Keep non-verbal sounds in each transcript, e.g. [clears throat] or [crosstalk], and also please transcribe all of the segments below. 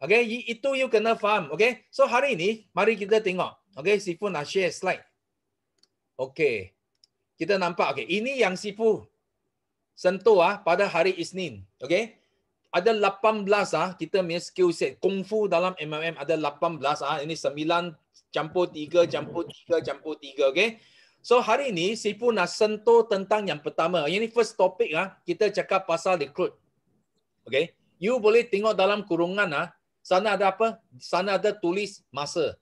Okay, itu you kena faham. Okay, so hari ini mari kita tengok. Okay, sifu nak share slide. Okay, kita nampak. Okay, ini yang sifu sentuh ah pada hari Isnin. Okay, ada 18 ah kita punya skill set kung fu dalam MMM ada 18 ah ini 9 campur 3 campur 3 campur 3 Okay, so hari ini sipu nak sentuh tentang yang pertama ini first topic ah kita cakap pasal recruit Okay, you boleh tengok dalam kurungan ah Sana ada apa? Sana ada tulis masa.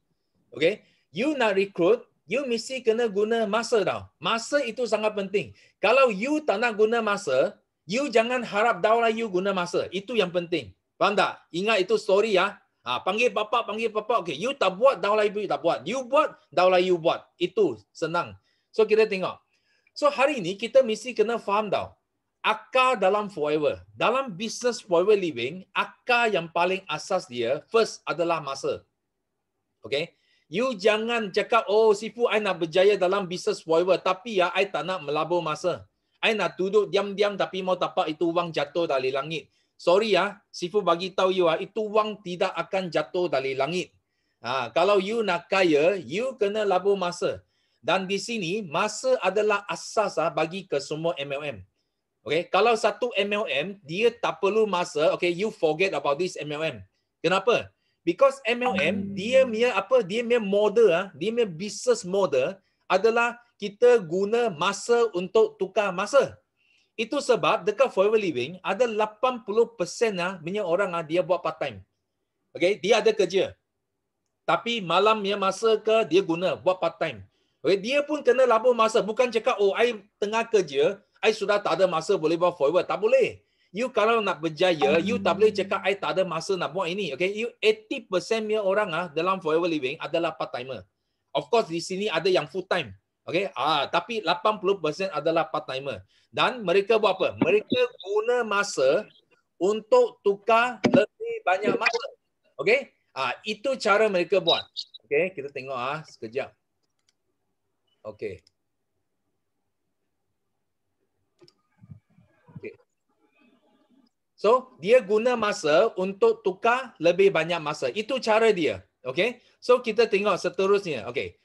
Okay. You nak recruit, you mesti kena guna masa tau. Masa itu sangat penting. Kalau you tak nak guna masa, you jangan harap daulah you guna masa. Itu yang penting. Faham tak? Ingat itu story ya. Ha, panggil bapak, panggil bapak. Okay. You tak buat, daulah you tak buat. You buat, daulah you buat. Itu senang. So kita tengok. So hari ini kita mesti kena faham tau akar dalam forever. Dalam bisnes forever living, akar yang paling asas dia first adalah masa. Okay? You jangan cakap, oh sifu, I nak berjaya dalam bisnes forever. Tapi ya, I tak nak melabur masa. I nak duduk diam-diam tapi mau tapak itu wang jatuh dari langit. Sorry ya, sifu bagi tahu you, ya, itu wang tidak akan jatuh dari langit. Ha, kalau you nak kaya, you kena labur masa. Dan di sini, masa adalah asas ya, bagi kesemua MLM. Okay, kalau satu MLM dia tak perlu masa, okay, you forget about this MLM. Kenapa? Because MLM hmm. dia punya apa? Dia punya model ah, dia punya business model adalah kita guna masa untuk tukar masa. Itu sebab dekat Forever Living ada 80% ah punya orang ah dia buat part time. Okay, dia ada kerja. Tapi malam punya masa ke dia guna buat part time. Okay, dia pun kena labur masa. Bukan cakap, oh, saya tengah kerja, I sudah tak ada masa boleh buat forward. Tak boleh. You kalau nak berjaya, you tak boleh cakap I tak ada masa nak buat ini. Okay? You 80% punya orang ah dalam forever living adalah part timer. Of course di sini ada yang full time. Okay? Ah, tapi 80% adalah part timer. Dan mereka buat apa? Mereka guna masa untuk tukar lebih banyak masa. Okay? Ah, itu cara mereka buat. Okay? Kita tengok ah sekejap. Okay. So, dia guna masa untuk tukar lebih banyak masa. Itu cara dia. Okay? So, kita tengok seterusnya. Okay.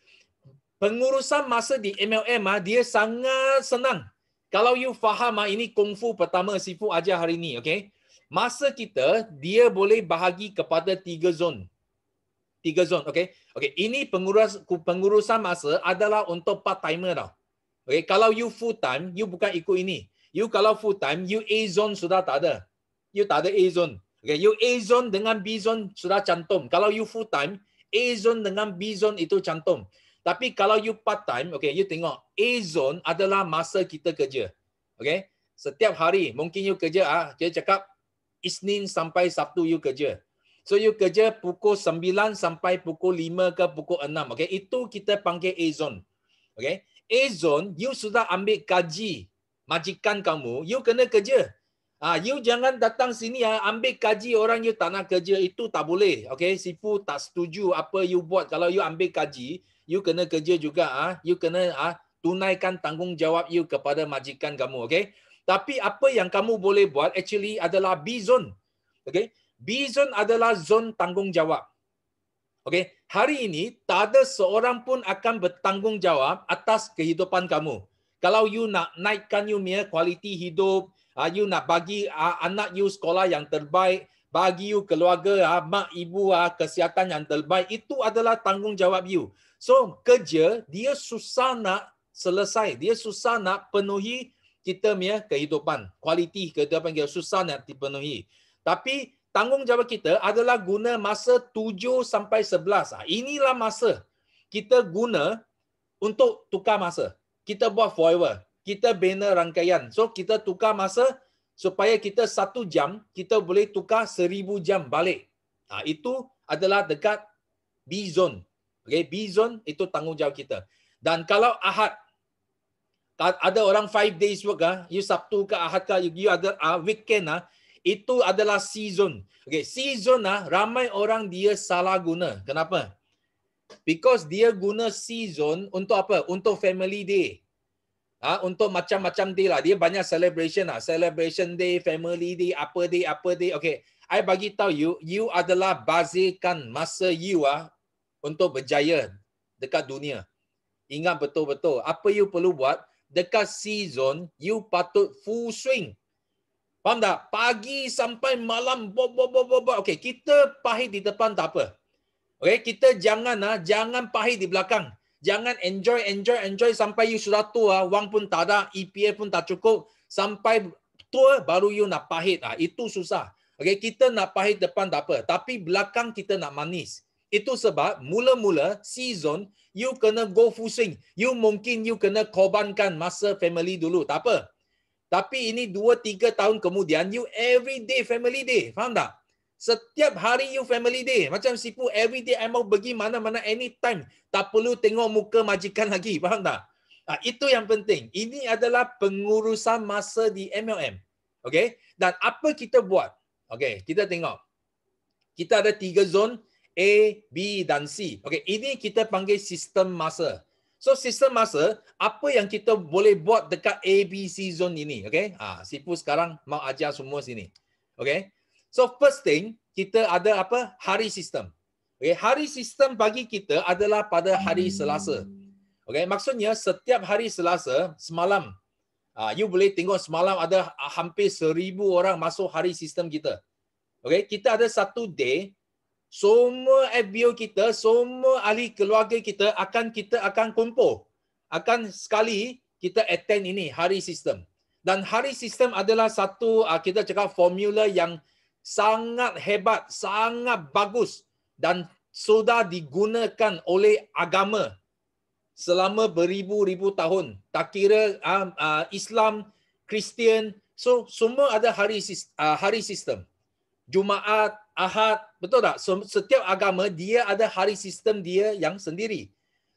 Pengurusan masa di MLM, ah, dia sangat senang. Kalau you faham, ah, ini kung fu pertama Sifu aja hari ini. Okay? Masa kita, dia boleh bahagi kepada tiga zon. Tiga zon. Okay? Okay. Ini pengurus, pengurusan masa adalah untuk part-timer. Tau. Okay? Kalau you full-time, you bukan ikut ini. You kalau full-time, you A zone sudah tak ada you tak ada A zone. Okay, you A zone dengan B zone sudah cantum. Kalau you full time, A zone dengan B zone itu cantum. Tapi kalau you part time, okay, you tengok A zone adalah masa kita kerja. Okay, setiap hari mungkin you kerja ah, dia cakap Isnin sampai Sabtu you kerja. So you kerja pukul sembilan sampai pukul lima ke pukul enam, Okay, itu kita panggil A zone. Okay, A zone you sudah ambil gaji majikan kamu, you kena kerja. Ah, you jangan datang sini ya, ambil kaji orang you tak nak kerja itu tak boleh. Okay, sipu tak setuju apa you buat. Kalau you ambil kaji. you kena kerja juga. Ah, you kena ah tunaikan tanggungjawab you kepada majikan kamu. Okay, tapi apa yang kamu boleh buat actually adalah B zone. Okay, B zone adalah zone tanggungjawab. Okay, hari ini tak ada seorang pun akan bertanggungjawab atas kehidupan kamu. Kalau you nak naikkan you punya kualiti hidup, ha, you nak bagi ha, anak you sekolah yang terbaik, bagi you keluarga, ha, mak ibu ha, kesihatan yang terbaik, itu adalah tanggungjawab you. So kerja dia susah nak selesai, dia susah nak penuhi kita punya kehidupan, kualiti kehidupan kita susah nak dipenuhi. Tapi tanggungjawab kita adalah guna masa 7 sampai 11. Inilah masa kita guna untuk tukar masa. Kita buat forever kita bina rangkaian. So kita tukar masa supaya kita satu jam, kita boleh tukar seribu jam balik. Ha, itu adalah dekat B-Zone. Okay, B-Zone itu tanggungjawab kita. Dan kalau Ahad, ada orang five days work, ha, you Sabtu ke Ahad ke, you ada uh, weekend, ha, itu adalah season. Okay, season ah ha, ramai orang dia salah guna. Kenapa? Because dia guna season untuk apa? Untuk family day ha, untuk macam-macam day lah. Dia banyak celebration lah. Celebration day, family day, apa day, apa day. Okay, I bagi tahu you, you adalah bazirkan masa you ah untuk berjaya dekat dunia. Ingat betul-betul. Apa you perlu buat? Dekat season, you patut full swing. Faham tak? Pagi sampai malam, bo bo bo bo bo. Okay, kita pahit di depan tak apa. Okay, kita jangan ah, jangan pahit di belakang. Jangan enjoy, enjoy, enjoy sampai you sudah tua, wang pun tak ada, EPA pun tak cukup. Sampai tua baru you nak pahit. Ah, itu susah. Okay, kita nak pahit depan tak apa. Tapi belakang kita nak manis. Itu sebab mula-mula season, you kena go full You mungkin you kena korbankan masa family dulu. Tak apa. Tapi ini 2-3 tahun kemudian, you every day family day. Faham tak? Setiap hari you family day. Macam sipu every day I mau pergi mana-mana anytime. Tak perlu tengok muka majikan lagi. Faham tak? Ha, itu yang penting. Ini adalah pengurusan masa di MLM. Okay? Dan apa kita buat? Okay, kita tengok. Kita ada tiga zon. A, B dan C. Okay, ini kita panggil sistem masa. So sistem masa, apa yang kita boleh buat dekat A, B, C zone ini? Okay? Ha, ah, sipu sekarang mau ajar semua sini. Okay? So first thing, kita ada apa? Hari sistem. Okay, hari sistem bagi kita adalah pada hari Selasa. Okay, maksudnya setiap hari Selasa semalam ah, you boleh tengok semalam ada hampir seribu orang masuk hari sistem kita. Okay, kita ada satu day semua FBO kita, semua ahli keluarga kita akan kita akan kumpul. Akan sekali kita attend ini hari sistem. Dan hari sistem adalah satu uh, kita cakap formula yang sangat hebat, sangat bagus dan sudah digunakan oleh agama selama beribu-ribu tahun. Tak kira uh, uh, Islam, Kristian, so semua ada hari uh, hari sistem. Jumaat, Ahad, betul tak? So, setiap agama dia ada hari sistem dia yang sendiri.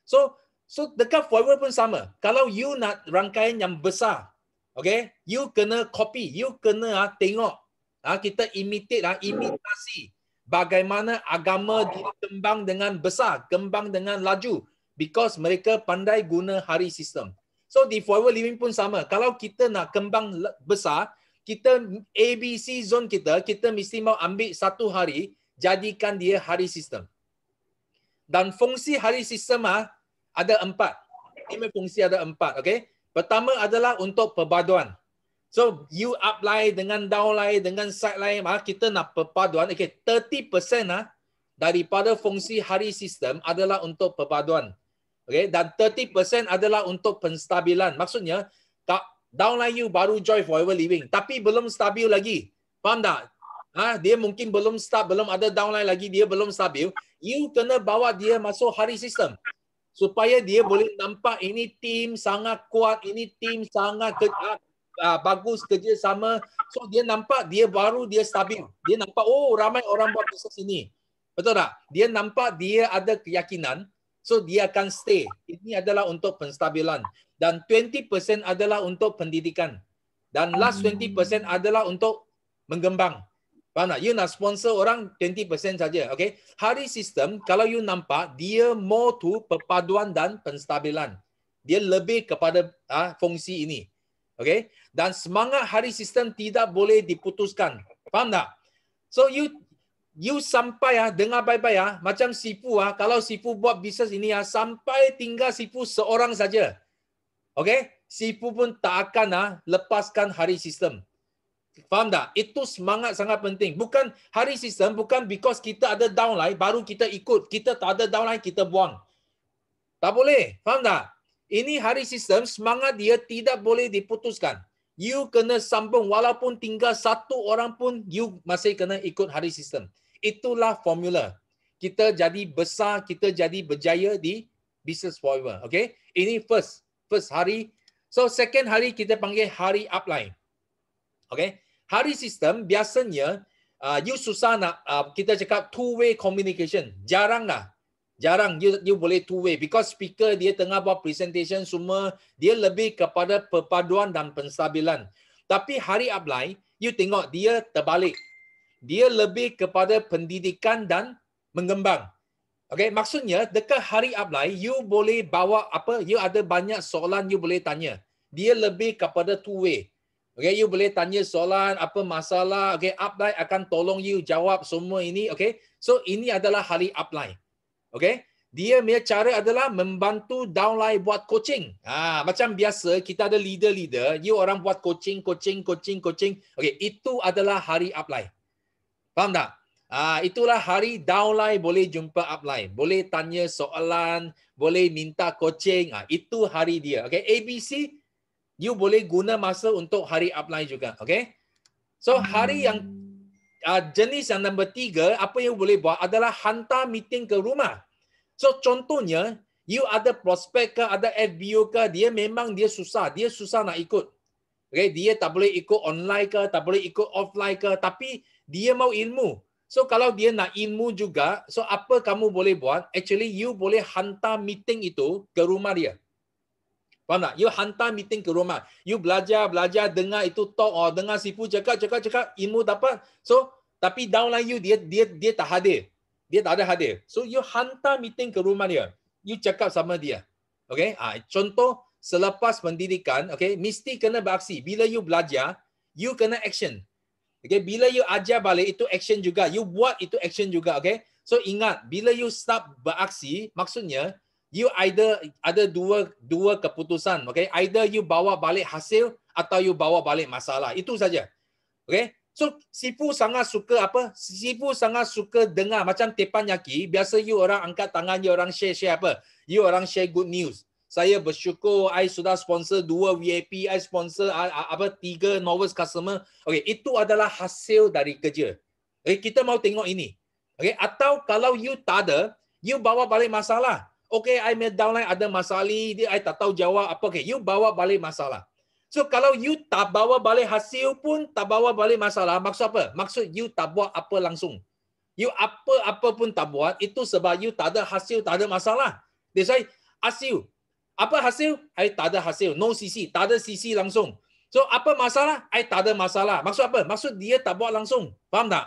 So so dekat forever pun sama. Kalau you nak rangkaian yang besar, okay, you kena copy, you kena uh, tengok ha, kita imitate ha, imitasi bagaimana agama dikembang dengan besar, kembang dengan laju because mereka pandai guna hari sistem. So di forward living pun sama. Kalau kita nak kembang besar, kita ABC zone kita, kita mesti mau ambil satu hari jadikan dia hari sistem. Dan fungsi hari sistem ah ada empat. Ini fungsi ada empat, okay? Pertama adalah untuk perbaduan. So you up line dengan down line dengan side line maka kita nak perpaduan okey 30% ah daripada fungsi hari sistem adalah untuk perpaduan. okay? dan 30% adalah untuk penstabilan. Maksudnya tak down line you baru joy forever living tapi belum stabil lagi. Faham tak? Ah ha? dia mungkin belum start belum ada downline lagi dia belum stabil. You kena bawa dia masuk hari sistem supaya dia boleh nampak ini tim sangat kuat ini tim sangat ketat ah, uh, bagus kerja sama. So dia nampak dia baru dia stabil. Dia nampak oh ramai orang buat bisnes ini. Betul tak? Dia nampak dia ada keyakinan. So dia akan stay. Ini adalah untuk penstabilan. Dan 20% adalah untuk pendidikan. Dan last 20% adalah untuk mengembang. Faham tak? You nak sponsor orang 20% saja. Okay? Hari sistem, kalau you nampak, dia more to perpaduan dan penstabilan. Dia lebih kepada ha, fungsi ini. Okay? Dan semangat hari sistem tidak boleh diputuskan. Faham tak? So you you sampai ah dengar baik-baik ah macam sipu ah kalau sipu buat bisnes ini ah sampai tinggal sipu seorang saja. Okay? Sipu pun tak akan ah lepaskan hari sistem. Faham tak? Itu semangat sangat penting. Bukan hari sistem, bukan because kita ada downline, baru kita ikut. Kita tak ada downline, kita buang. Tak boleh. Faham tak? Ini hari sistem, semangat dia tidak boleh diputuskan. You kena sambung walaupun tinggal satu orang pun, you masih kena ikut hari sistem. Itulah formula. Kita jadi besar, kita jadi berjaya di business forever. Okay? Ini first first hari. So second hari kita panggil hari upline. Okay? Hari sistem biasanya uh, you susah nak uh, kita cakap two way communication. Jaranglah jarang you dia boleh two way because speaker dia tengah buat presentation semua dia lebih kepada perpaduan dan penstabilan tapi hari ablai you tengok dia terbalik dia lebih kepada pendidikan dan mengembang okey maksudnya dekat hari ablai you boleh bawa apa you ada banyak soalan you boleh tanya dia lebih kepada two way okey you boleh tanya soalan apa masalah okey ablai akan tolong you jawab semua ini okey so ini adalah hari ablai Okay? Dia punya cara adalah membantu downline buat coaching. Ha, macam biasa, kita ada leader-leader, you orang buat coaching, coaching, coaching, coaching. Okay, itu adalah hari upline. Faham tak? Ha, itulah hari downline boleh jumpa upline. Boleh tanya soalan, boleh minta coaching. Ha, itu hari dia. Okay, ABC, you boleh guna masa untuk hari upline juga. Okay? So, hari yang uh, jenis yang nombor tiga, apa yang boleh buat adalah hantar meeting ke rumah. So contohnya, you ada prospek, ke, ada FBO ke, dia memang dia susah. Dia susah nak ikut. Okay, dia tak boleh ikut online ke, tak boleh ikut offline ke, tapi dia mau ilmu. So kalau dia nak ilmu juga, so apa kamu boleh buat? Actually, you boleh hantar meeting itu ke rumah dia. Faham tak? You hantar meeting ke rumah. You belajar, belajar, dengar itu talk. Oh, dengar sifu cakap, cakap, cakap. Ilmu dapat. So, tapi downline you, dia dia dia tak hadir. Dia tak ada hadir. So, you hantar meeting ke rumah dia. You cakap sama dia. Okay? Ah, contoh, selepas pendidikan, okay, mesti kena beraksi. Bila you belajar, you kena action. Okay? Bila you ajar balik, itu action juga. You buat, itu action juga. Okay? So, ingat. Bila you start beraksi, maksudnya, you either ada dua dua keputusan okay either you bawa balik hasil atau you bawa balik masalah itu saja okay so sifu sangat suka apa sifu sangat suka dengar macam tepan yaki biasa you orang angkat tangan you orang share share apa you orang share good news saya bersyukur I sudah sponsor dua VIP, I sponsor uh, uh, apa tiga novice customer. Okey, itu adalah hasil dari kerja. Okay, kita mau tengok ini. Okey, atau kalau you tak ada, you bawa balik masalah. Okay, I meltdown downline Ada masalah dia. I tak tahu jawab apa. Okay, you bawa balik masalah. So kalau you tak bawa balik hasil pun tak bawa balik masalah, maksud apa? Maksud you tak buat apa langsung. You apa-apa pun tak buat, itu sebab you tak ada hasil, tak ada masalah. Dia why, hasil. Apa hasil? I tak ada hasil. No CC. Tak ada CC langsung. So apa masalah? I tak ada masalah. Maksud apa? Maksud dia tak buat langsung. Faham tak?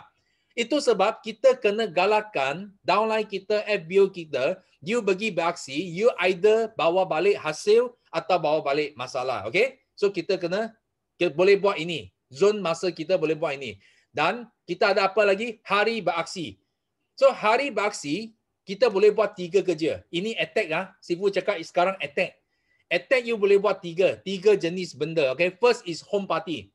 Itu sebab kita kena galakkan downline kita, FBO kita, you bagi beraksi, you either bawa balik hasil atau bawa balik masalah. Okay? So kita kena, kita boleh buat ini. Zon masa kita boleh buat ini. Dan kita ada apa lagi? Hari beraksi. So hari beraksi, kita boleh buat tiga kerja. Ini attack lah. Sifu cakap sekarang attack. Attack you boleh buat tiga. Tiga jenis benda. Okay? First is home party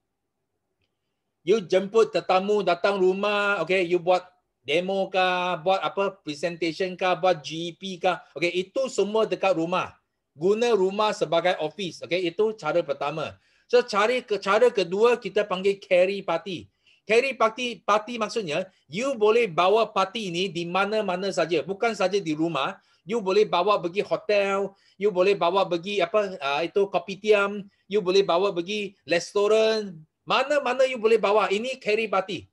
you jemput tetamu datang rumah, okay, you buat demo ka, buat apa presentation ka, buat GP e ka, okay, itu semua dekat rumah. Guna rumah sebagai office, okay, itu cara pertama. So cara, cara kedua kita panggil carry party. Carry party, party maksudnya, you boleh bawa party ini di mana-mana saja, bukan saja di rumah. You boleh bawa pergi hotel, you boleh bawa pergi apa uh, itu kopitiam, you boleh bawa pergi restoran, mana-mana you boleh bawa. Ini carry party.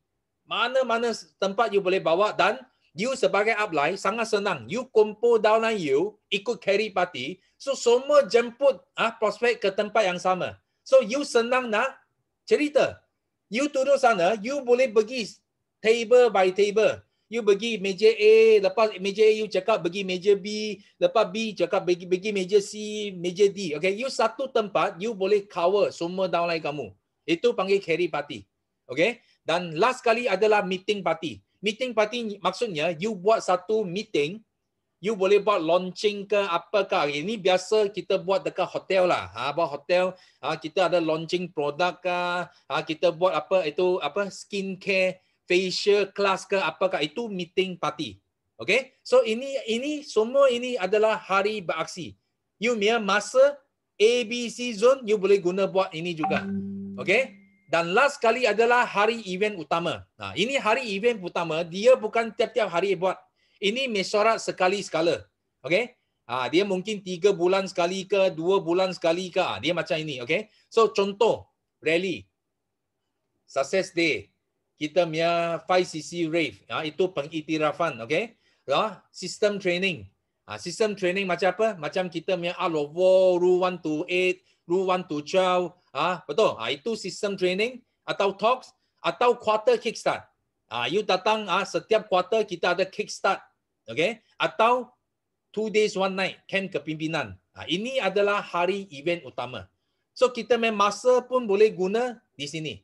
Mana-mana tempat you boleh bawa dan you sebagai upline sangat senang. You kompo downline you, ikut carry party. So semua jemput ah prospek ke tempat yang sama. So you senang nak cerita. You turun sana, you boleh pergi table by table. You pergi meja A, lepas meja A you cakap pergi meja B, lepas B cakap pergi meja C, meja D. Okay, you satu tempat, you boleh cover semua downline kamu. Itu panggil carry party. Okay? Dan last kali adalah meeting party. Meeting party maksudnya you buat satu meeting, you boleh buat launching ke apa ke. Ini biasa kita buat dekat hotel lah. Ha, buat hotel, ha, kita ada launching produk ke, ha, kita buat apa itu apa skin care, facial class ke apa ke. Itu meeting party. Okay? So ini ini semua ini adalah hari beraksi. You punya masa ABC zone, you boleh guna buat ini juga. Hmm. Okay? Dan last kali adalah hari event utama. Nah, ini hari event utama, dia bukan tiap-tiap hari buat. Ini mesyuarat sekali sekala. Okay? Ha, dia mungkin tiga bulan sekali ke, dua bulan sekali ke. Ha, dia macam ini. Okay? So, contoh, rally. Success day. Kita punya 5cc rave. Ha, itu pengiktirafan. Okay? Ha, system training. Ha, system training macam apa? Macam kita punya Alovo, rule 1 to 8, rule 1 to 12, ha, betul ha, itu sistem training atau talks atau quarter kickstart ha, ah, you datang ha, setiap quarter kita ada kickstart okay atau two days one night camp kepimpinan ha, ini adalah hari event utama so kita main masa pun boleh guna di sini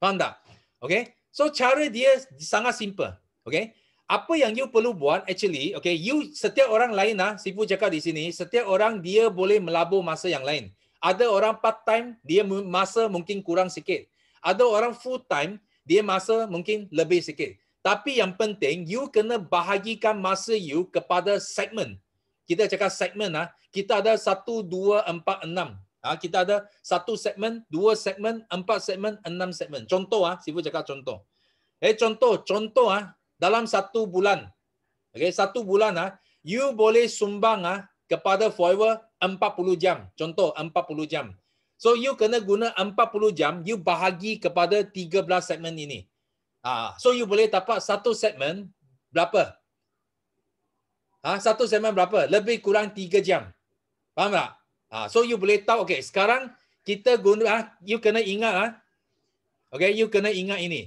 faham tak okay so cara dia sangat simple okay apa yang you perlu buat actually okay you setiap orang lain ah sifu cakap di sini setiap orang dia boleh melabur masa yang lain ada orang part time dia masa mungkin kurang sikit. Ada orang full time dia masa mungkin lebih sikit. Tapi yang penting you kena bahagikan masa you kepada segmen. Kita cakap segmen ah, kita ada satu dua empat enam Ah kita ada satu segmen, dua segmen, empat segmen, enam segmen. Contoh ah, sifu cakap contoh. Eh contoh, contoh ah dalam satu bulan. okay satu bulan ah you boleh sumbang ah kepada Forever 40 jam. Contoh 40 jam. So you kena guna 40 jam, you bahagi kepada 13 segmen ini. Ah, so you boleh dapat satu segmen berapa? Ah, satu segmen berapa? Lebih kurang 3 jam. Faham tak? Ah, so you boleh tahu Okay, sekarang kita guna ah, you kena ingat ah. Okay, you kena ingat ini.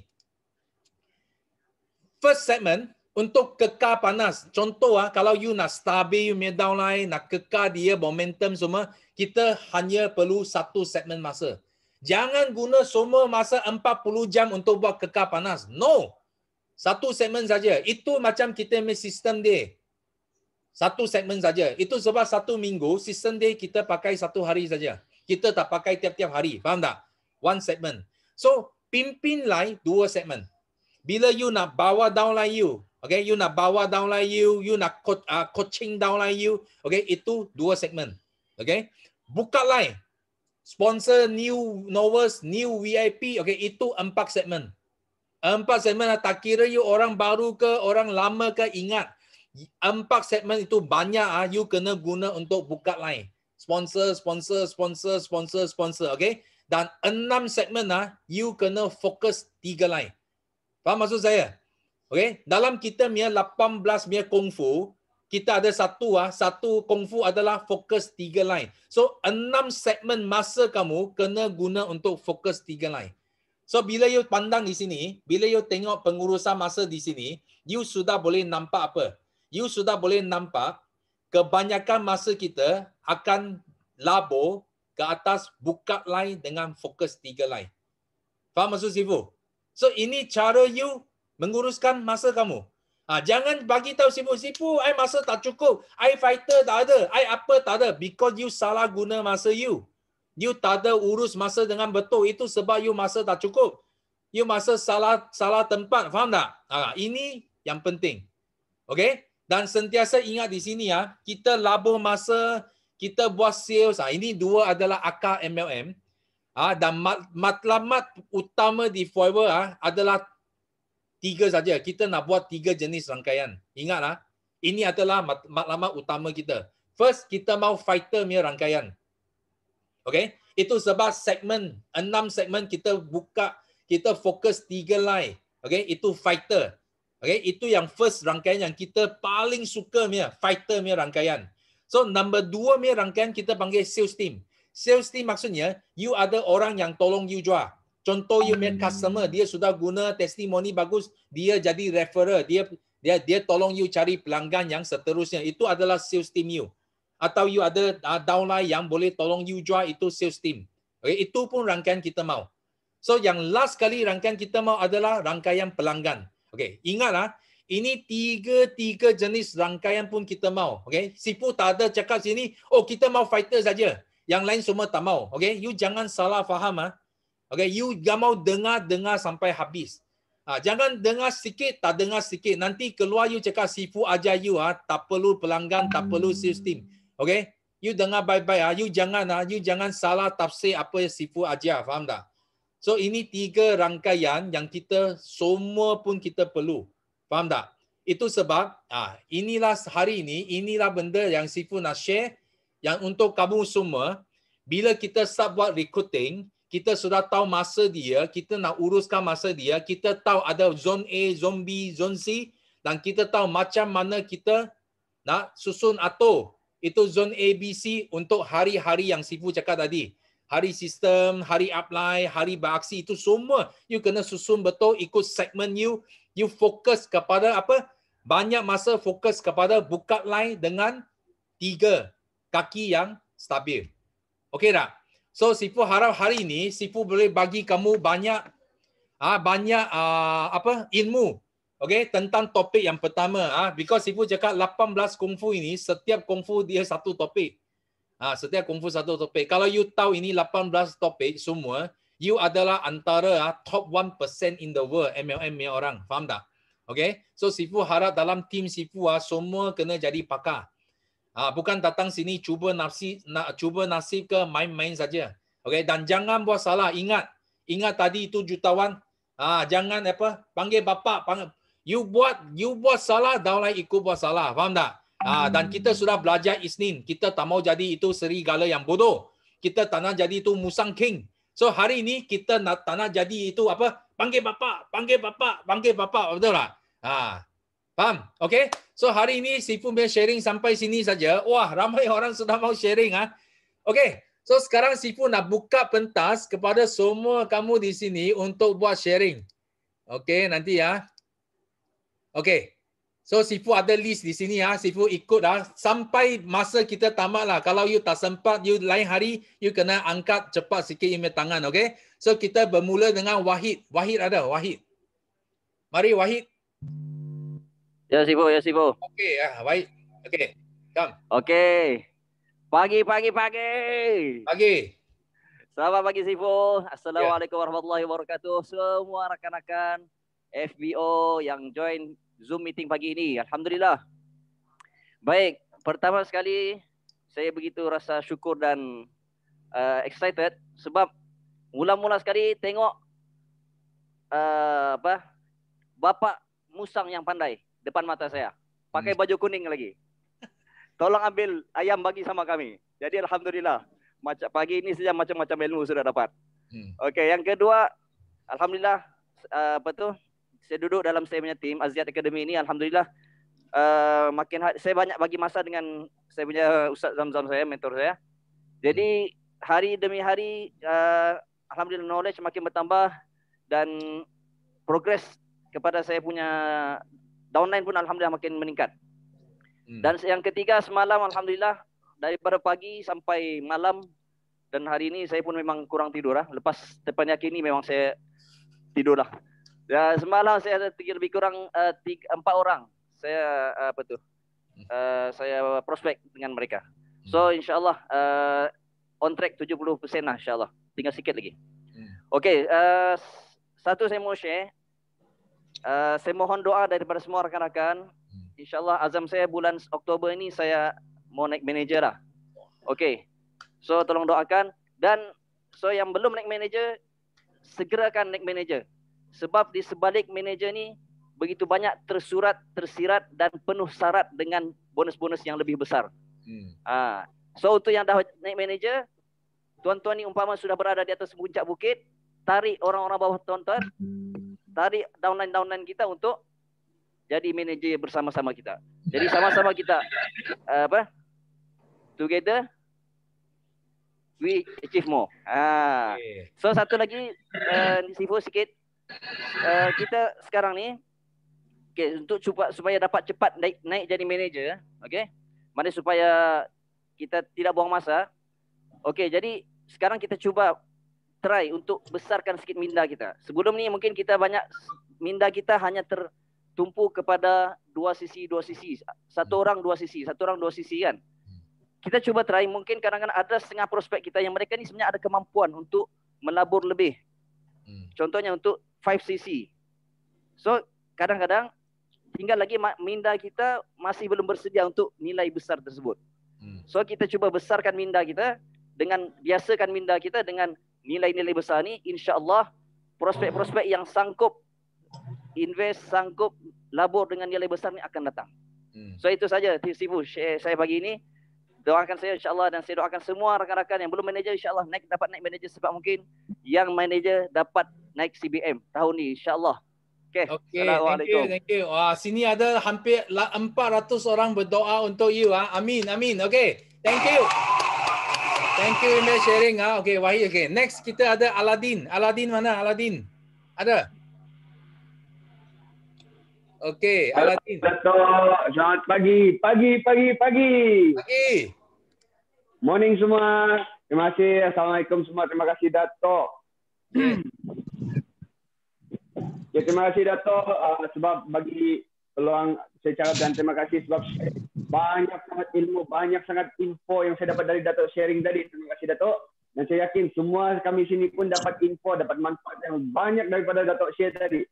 First segment, untuk kekal panas. Contoh ah kalau you nak stabil you punya downline, nak kekal dia momentum semua, kita hanya perlu satu segmen masa. Jangan guna semua masa 40 jam untuk buat kekal panas. No. Satu segmen saja. Itu macam kita punya sistem dia. Satu segmen saja. Itu sebab satu minggu sistem dia kita pakai satu hari saja. Kita tak pakai tiap-tiap hari. Faham tak? One segment. So, pimpin line dua segmen. Bila you nak bawa down line you, Okay, you nak bawa downline you, you nak coach, uh, coaching downline you. Okay, itu dua segmen. Okay, buka line, sponsor new novers, new VIP. Okay, itu empat segmen. Empat segmen lah, tak kira you orang baru ke orang lama ke ingat. Empat segmen itu banyak ah, you kena guna untuk buka line. Sponsor, sponsor, sponsor, sponsor, sponsor. Okay, dan enam segmen ah, you kena fokus tiga line. Faham maksud saya? Okey, dalam kita punya 18 punya kungfu, kita ada satu ah, satu kungfu adalah fokus tiga line. So enam segmen masa kamu kena guna untuk fokus tiga line. So bila you pandang di sini, bila you tengok pengurusan masa di sini, you sudah boleh nampak apa? You sudah boleh nampak kebanyakan masa kita akan labo ke atas buka line dengan fokus tiga line. Faham maksud sifu? So ini cara you menguruskan masa kamu. Ha, jangan bagi tahu sibuk-sibuk, I masa tak cukup, I fighter tak ada, I apa tak ada. Because you salah guna masa you. You tak ada urus masa dengan betul. Itu sebab you masa tak cukup. You masa salah salah tempat. Faham tak? Ha, ini yang penting. Okay? Dan sentiasa ingat di sini, ya, kita labuh masa, kita buat sales. Ha, ini dua adalah akar MLM. Ha, dan matlamat utama di Forever ha, adalah tiga saja. Kita nak buat tiga jenis rangkaian. Ingatlah, ini adalah maklumat utama kita. First, kita mau fighter punya rangkaian. Okay? Itu sebab segmen, enam segmen kita buka, kita fokus tiga line. Okay? Itu fighter. Okay? Itu yang first rangkaian yang kita paling suka punya, fighter punya rangkaian. So, number dua punya rangkaian kita panggil sales team. Sales team maksudnya, you ada orang yang tolong you jual. Contoh you meet hmm. customer dia sudah guna testimoni bagus dia jadi referer, dia dia dia tolong you cari pelanggan yang seterusnya itu adalah sales team you atau you ada ah, downline yang boleh tolong you jual itu sales team. Okay, itu pun rangkaian kita mau. So yang last kali rangkaian kita mau adalah rangkaian pelanggan. Okay, ingatlah ini tiga-tiga jenis rangkaian pun kita mau. Okay, sipu tak ada cakap sini, oh kita mau fighter saja. Yang lain semua tak mau. Okay, you jangan salah faham ah. Okay, you gamau dengar-dengar sampai habis. Ha, jangan dengar sikit, tak dengar sikit. Nanti keluar you cakap sifu ajar you, ha, tak perlu pelanggan, tak perlu sistem. Okay? You dengar bye baik Ha. You jangan ha. you jangan salah tafsir apa yang sifu ajar. Faham tak? So, ini tiga rangkaian yang kita semua pun kita perlu. Faham tak? Itu sebab ha, inilah hari ini, inilah benda yang sifu nak share yang untuk kamu semua, bila kita start buat recruiting, kita sudah tahu masa dia, kita nak uruskan masa dia, kita tahu ada zon A, zon B, zon C dan kita tahu macam mana kita nak susun atau itu zon A, B, C untuk hari-hari yang sifu cakap tadi. Hari sistem, hari apply, hari beraksi itu semua you kena susun betul ikut segmen you. You fokus kepada apa? Banyak masa fokus kepada buka line dengan tiga kaki yang stabil. Okey tak? So sifu harap hari ini sifu boleh bagi kamu banyak ah ha, banyak uh, apa ilmu. Okey, tentang topik yang pertama ah ha, because sifu cakap 18 kungfu ini setiap kungfu dia satu topik. Ah ha, setiap kungfu satu topik. Kalau you tahu ini 18 topik semua, you adalah antara ah ha, top 1% in the world MLM punya orang. Faham tak? Okey. So sifu harap dalam team sifu ah ha, semua kena jadi pakar. Ah bukan datang sini cuba nasib na, cuba nasib ke main-main saja. Okey dan jangan buat salah ingat ingat tadi itu jutawan ah jangan apa panggil bapa panggil you buat you buat salah daulah ikut buat salah faham tak? Ah dan hmm. kita sudah belajar Isnin kita tak mau jadi itu serigala yang bodoh. Kita tak nak jadi itu musang king. So hari ini kita nak tak nak jadi itu apa panggil bapa panggil bapa panggil bapa betul tak? ah Faham? Okay? So hari ini Sifu punya sharing sampai sini saja. Wah, ramai orang sudah mau sharing. ah. Okay, so sekarang Sifu nak buka pentas kepada semua kamu di sini untuk buat sharing. Okay, nanti ya. Okay, so Sifu ada list di sini. ya. Ah. Sifu ikut ah. sampai masa kita tamat. Lah. Kalau you tak sempat, you lain hari, you kena angkat cepat sikit email tangan. Okay, so kita bermula dengan Wahid. Wahid ada, Wahid. Mari Wahid. Ya sibo, ya sibo. Okey, ah, baik. Okey. Jom. Okey. Pagi, pagi, pagi. Pagi. Selamat pagi sibo. Assalamualaikum yeah. warahmatullahi wabarakatuh. Semua rakan-rakan FBO yang join Zoom meeting pagi ini. Alhamdulillah. Baik, pertama sekali saya begitu rasa syukur dan uh, excited sebab mula-mula sekali tengok uh, apa bapa musang yang pandai depan mata saya. Pakai hmm. baju kuning lagi. Tolong ambil ayam bagi sama kami. Jadi alhamdulillah macam pagi ini saja macam-macam ilmu sudah dapat. Hmm. Okey, yang kedua alhamdulillah uh, apa tu? Saya duduk dalam saya punya tim Aziat Academy ini alhamdulillah uh, makin saya banyak bagi masa dengan saya punya ustaz Zamzam saya, mentor saya. Jadi hari demi hari uh, alhamdulillah knowledge makin bertambah dan progress kepada saya punya downline pun alhamdulillah makin meningkat. Hmm. Dan yang ketiga semalam alhamdulillah daripada pagi sampai malam dan hari ini saya pun memang kurang tidur lah. Lepas terpanyaki kini memang saya tidur lah. Ya, semalam saya ada tiga, lebih kurang uh, tiga, empat orang. Saya uh, apa tu? Uh, saya prospek dengan mereka. So hmm. insyaAllah uh, on track 70% lah insyaAllah. Tinggal sikit lagi. Hmm. Okay, uh, satu saya mau share. Eh, saya mohon doa daripada semua rakan-rakan. Hmm. InsyaAllah azam saya bulan Oktober ini saya mau naik manager lah. Okay. So tolong doakan. Dan so yang belum naik manager, segerakan naik manager. Sebab di sebalik manager ni, begitu banyak tersurat, tersirat dan penuh syarat dengan bonus-bonus yang lebih besar. Hmm. Ah. So untuk yang dah naik manager, tuan-tuan ni umpama sudah berada di atas puncak bukit, tarik orang-orang bawah tuan-tuan, tarik downline-downline kita untuk jadi manager bersama-sama kita. Jadi [laughs] sama-sama kita uh, apa? Together we achieve more. Ah. So satu lagi uh, eh, sifu sikit. Uh, kita sekarang ni okay, untuk cuba supaya dapat cepat naik, naik jadi manager, okey. Mana supaya kita tidak buang masa. Okey, jadi sekarang kita cuba try untuk besarkan sikit minda kita. Sebelum ni mungkin kita banyak minda kita hanya tertumpu kepada dua sisi dua sisi. Satu hmm. orang dua sisi, satu orang dua sisi kan. Hmm. Kita cuba try mungkin kadang-kadang ada setengah prospek kita yang mereka ni sebenarnya ada kemampuan untuk melabur lebih. Hmm. Contohnya untuk 5cc. So kadang-kadang tinggal lagi minda kita masih belum bersedia untuk nilai besar tersebut. So kita cuba besarkan minda kita dengan biasakan minda kita dengan nilai-nilai besar ni insya-Allah prospek-prospek yang sanggup invest sanggup labur dengan nilai besar ni akan datang. Hmm. So itu saja tips ibu eh, saya bagi ini. Doakan saya insya-Allah dan saya doakan semua rakan-rakan yang belum manager insya-Allah naik dapat naik manager sebab mungkin yang manager dapat naik CBM tahun ni insya-Allah. Okay. okay. Thank you, thank you. Wah, sini ada hampir 400 orang berdoa untuk you. Ha? Amin, amin. Okay. Thank you. Thank you Imbe sharing. Ah, okay, Wahid. Okay, next kita ada Aladin. Aladin mana? Aladin. Ada. Okay, Aladin. Selamat pagi. Pagi, pagi, pagi. Pagi. Morning semua. Terima kasih. Assalamualaikum semua. Terima kasih Dato. Hmm. Ya, terima kasih Dato ah, sebab bagi peluang saya cakap dan terima kasih sebab banyak sangat ilmu, banyak sangat info yang saya dapat dari Datuk sharing tadi. Terima kasih Datuk. Dan saya yakin semua kami sini pun dapat info, dapat manfaat yang banyak daripada Datuk share tadi.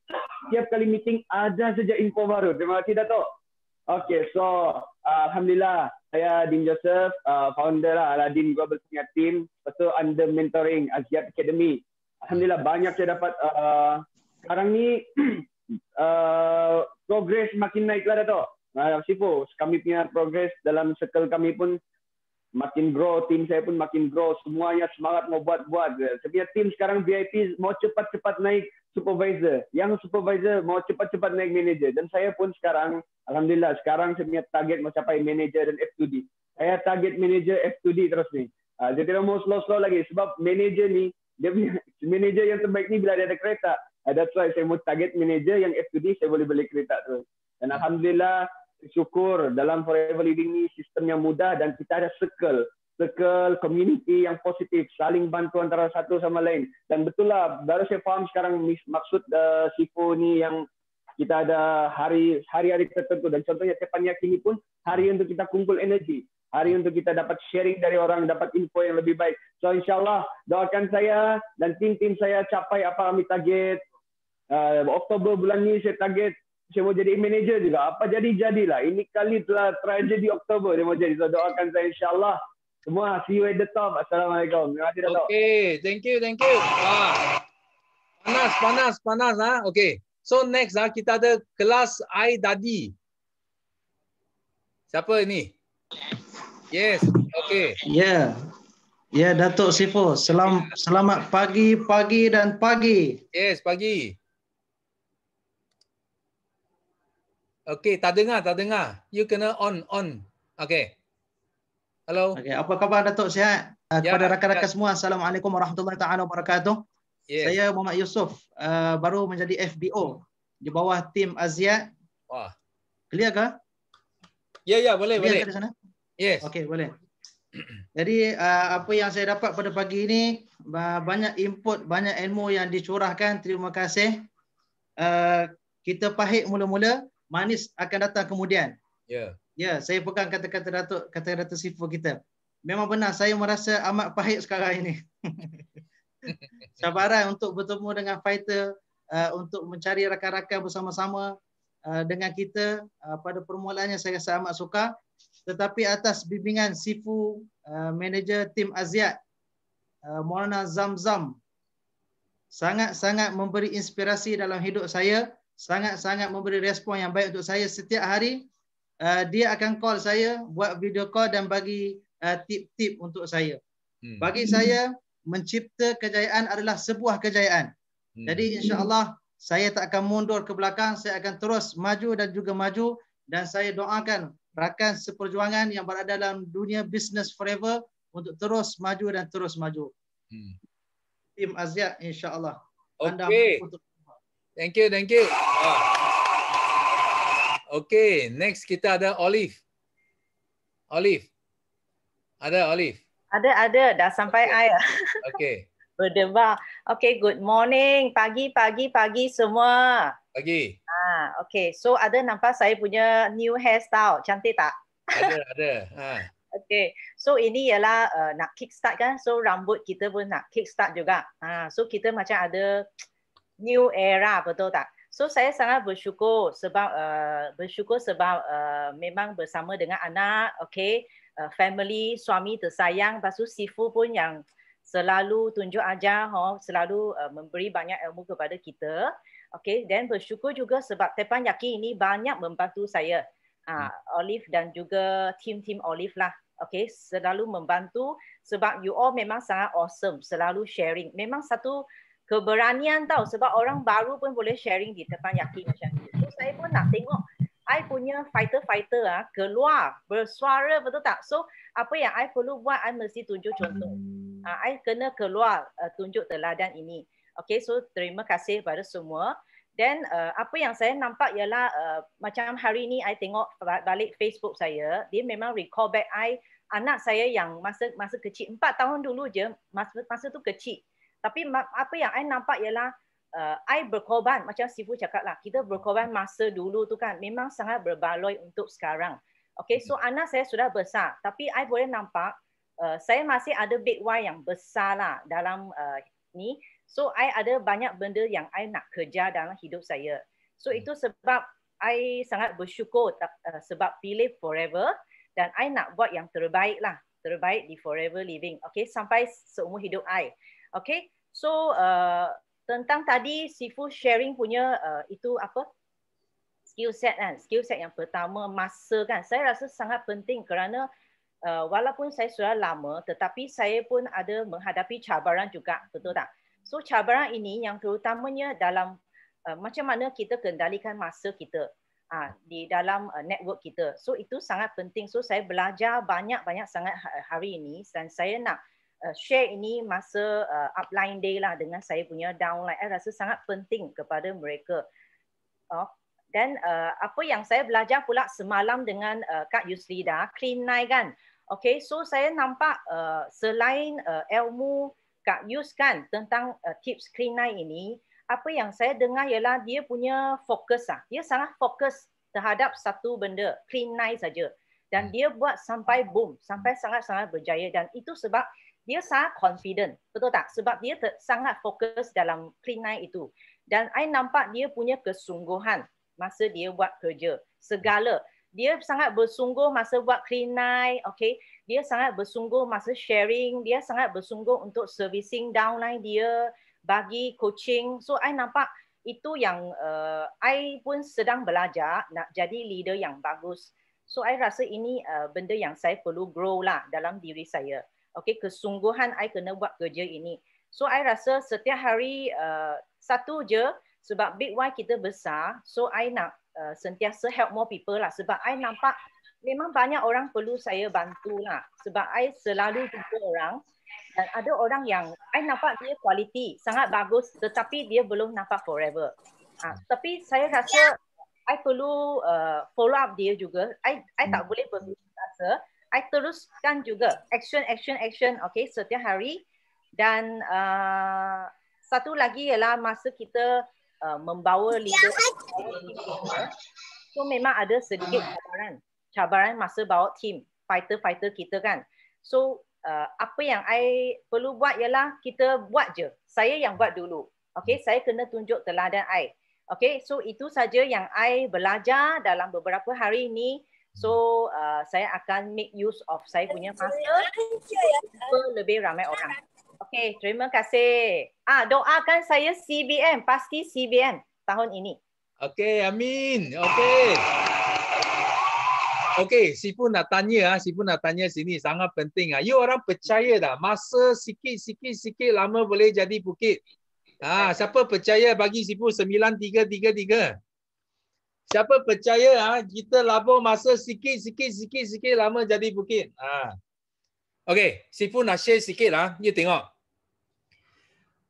Setiap kali meeting ada saja info baru. Terima kasih Datuk. Okay, so uh, Alhamdulillah saya Dean Joseph, uh, founder lah Aladdin Global punya team. Lepas tu under mentoring Aziat Academy. Alhamdulillah banyak saya dapat. Uh, sekarang ni [clears throat] uh, progress makin naik lah Datuk. Uh, Sifu, kami punya progress dalam sekel kami pun makin grow, tim saya pun makin grow. Semuanya semangat mau buat-buat. Sebenarnya tim sekarang VIP mau cepat-cepat naik supervisor. Yang supervisor mau cepat-cepat naik manager. Dan saya pun sekarang, Alhamdulillah, sekarang saya target mau capai manager dan F2D. Saya target manager F2D terus ni. Jadi, ah, tidak mau slow-slow lagi. Sebab manager ni, dia punya, [laughs] manager yang terbaik ni bila dia ada kereta. Uh, that's why saya mau target manager yang F2D, saya boleh beli kereta terus. Dan Alhamdulillah, bersyukur dalam Forever Living ni sistem yang mudah dan kita ada circle. Circle community yang positif, saling bantu antara satu sama lain. Dan betul lah, baru saya faham sekarang maksud uh, Sifu ni yang kita ada hari, hari-hari tertentu. Dan contohnya, Tepan ini pun hari untuk kita kumpul energi. Hari untuk kita dapat sharing dari orang, dapat info yang lebih baik. So insyaAllah, doakan saya dan tim-tim saya capai apa kami target. Uh, eh, Oktober bulan ni saya target saya mau jadi manager juga. Apa jadi jadilah. Ini kali telah tragedi Oktober dia mau jadi. So doakan saya insyaallah. Semua see you at the top. Assalamualaikum. Terima kasih Datuk. Okay, thank you, thank you. Ah. Panas, panas, panas ah. Okay. So next ah kita ada kelas I Dadi. Siapa ini? Yes, okay. Yeah. Yeah, Datuk Sifo. Selam, selamat pagi, pagi dan pagi. Yes, pagi. Okey, tak dengar, tak dengar. You kena on, on. Okey. Hello. Okey, apa khabar Datuk Sihat? Uh, kepada ya, rakan-rakan semua, Assalamualaikum warahmatullahi taala wabarakatuh. Yeah. Saya Muhammad Yusof, uh, baru menjadi FBO di bawah tim Aziat. Wah. Clear ke? Ya, ya, boleh, Clear boleh. Di sana? Yes. Okey, boleh. Jadi uh, apa yang saya dapat pada pagi ini uh, banyak input, banyak ilmu yang dicurahkan. Terima kasih. Uh, kita pahit mula-mula manis akan datang kemudian. Ya. Yeah. Ya, saya pegang kata-kata Datuk, kata Datuk, Sifu kita. Memang benar saya merasa amat pahit sekarang ini. [laughs] Cabaran untuk bertemu dengan fighter uh, untuk mencari rakan-rakan bersama-sama uh, dengan kita uh, pada permulaannya saya rasa amat sukar tetapi atas bimbingan Sifu uh, manager tim Aziat uh, Maulana Zamzam sangat-sangat memberi inspirasi dalam hidup saya sangat-sangat memberi respon yang baik untuk saya setiap hari. Uh, dia akan call saya, buat video call dan bagi uh, tip-tip uh, untuk saya. Hmm. Bagi saya, mencipta kejayaan adalah sebuah kejayaan. Hmm. Jadi insyaAllah saya tak akan mundur ke belakang, saya akan terus maju dan juga maju dan saya doakan rakan seperjuangan yang berada dalam dunia business forever untuk terus maju dan terus maju. Hmm. Tim Azia insyaAllah. Okay. Anda untuk Thank you, thank you. Ah. Okay, next kita ada Olive. Olive. Ada Olive. Ada, ada. Dah sampai air. Okay. okay. [laughs] Berdebar. Okay, good morning. Pagi, pagi, pagi semua. Pagi. Ah, okay. So, ada nampak saya punya new hairstyle. Cantik tak? Ada, [laughs] ada. Ha. Okay. So, ini ialah uh, nak kickstart kan? So, rambut kita pun nak kickstart juga. Ah, so, kita macam ada new era betul tak? So saya sangat bersyukur sebab uh, bersyukur sebab uh, memang bersama dengan anak, okay, uh, family, suami tersayang, pasu sifu pun yang selalu tunjuk ajar, oh, selalu uh, memberi banyak ilmu kepada kita. Okay, dan bersyukur juga sebab Tepan Yaki ini banyak membantu saya. Uh, Olive dan juga tim-tim Olive lah. Okay, selalu membantu sebab you all memang sangat awesome, selalu sharing. Memang satu keberanian tau sebab orang baru pun boleh sharing di depan Yakin macam tu. So saya pun nak tengok I punya fighter-fighter ah keluar bersuara betul tak? So apa yang I perlu buat I mesti tunjuk contoh. Ah I kena keluar uh, tunjuk teladan ini. Okay so terima kasih kepada semua. Then uh, apa yang saya nampak ialah uh, macam hari ni I tengok balik Facebook saya dia memang recall back I anak saya yang masa masa kecil 4 tahun dulu je masa masa tu kecil tapi apa yang saya nampak ialah uh, berkorban macam Sifu cakap lah. Kita berkorban masa dulu tu kan memang sangat berbaloi untuk sekarang. Okay, so mhm. anak saya sudah besar. Tapi saya boleh nampak uh, saya masih ada big Y yang besar lah dalam uh, ni. So saya ada banyak benda yang saya nak kerja dalam hidup saya. So mhm. itu sebab I sangat bersyukur uh, sebab pilih forever dan I nak buat yang terbaik lah. Terbaik di forever living. Okay, sampai seumur hidup I. Okay, so uh, tentang tadi Sifu sharing punya uh, itu apa? Skill set kan, skill set yang pertama masa kan. Saya rasa sangat penting kerana uh, walaupun saya sudah lama tetapi saya pun ada menghadapi cabaran juga, betul tak? So cabaran ini yang terutamanya dalam uh, macam mana kita kendalikan masa kita uh, di dalam uh, network kita. So itu sangat penting. So saya belajar banyak-banyak sangat ha-, hari ini dan saya nak uh, share ini masa uh, upline day lah dengan saya punya downline. Saya rasa sangat penting kepada mereka. Oh. Dan uh, apa yang saya belajar pula semalam dengan uh, Kak Yuslida, clean night kan. Okay, so saya nampak uh, selain uh, ilmu Kak Yus kan tentang uh, tips clean night ini, apa yang saya dengar ialah dia punya fokus lah. Dia sangat fokus terhadap satu benda, clean night saja. Dan hmm. dia buat sampai boom, sampai hmm. sangat-sangat berjaya. Dan itu sebab dia sangat confident. Betul tak? Sebab dia sangat fokus dalam clean night itu. Dan I nampak dia punya kesungguhan masa dia buat kerja. Segala. Dia sangat bersungguh masa buat clean night. Okay? Dia sangat bersungguh masa sharing. Dia sangat bersungguh untuk servicing downline dia. Bagi coaching. So I nampak itu yang uh, I pun sedang belajar nak jadi leader yang bagus. So I rasa ini uh, benda yang saya perlu grow lah dalam diri saya okay, kesungguhan I kena buat kerja ini. So I rasa setiap hari uh, satu je sebab big Y kita besar, so I nak uh, sentiasa help more people lah sebab I nampak memang banyak orang perlu saya bantu lah sebab I selalu jumpa orang dan ada orang yang I nampak dia kualiti sangat bagus tetapi dia belum nampak forever. Ha, tapi saya rasa I perlu uh, follow up dia juga. I, I tak hmm. boleh berpikir rasa I teruskan juga action action action okay setiap hari dan uh, satu lagi ialah masa kita uh, membawa lidah so memang ada sedikit cabaran cabaran masa bawa team fighter fighter kita kan so uh, apa yang I perlu buat ialah kita buat je saya yang buat dulu okay saya kena tunjuk teladan I okay so itu saja yang I belajar dalam beberapa hari ini So uh, saya akan make use of saya punya masa ya. supaya lebih ramai orang. Okay, terima kasih. Ah, doakan saya CBM, pasti CBM tahun ini. Okay, amin. Okay. Okay, si pun nak tanya ah, si pun nak tanya sini sangat penting ah. You ya, orang percaya dah masa sikit-sikit-sikit lama boleh jadi bukit. Ah, siapa percaya bagi si pun sembilan tiga tiga tiga. Siapa percaya ha, kita labur masa sikit, sikit, sikit, sikit lama jadi bukit? Ha. Okey, Sifu nak share sikit. Ha. You tengok.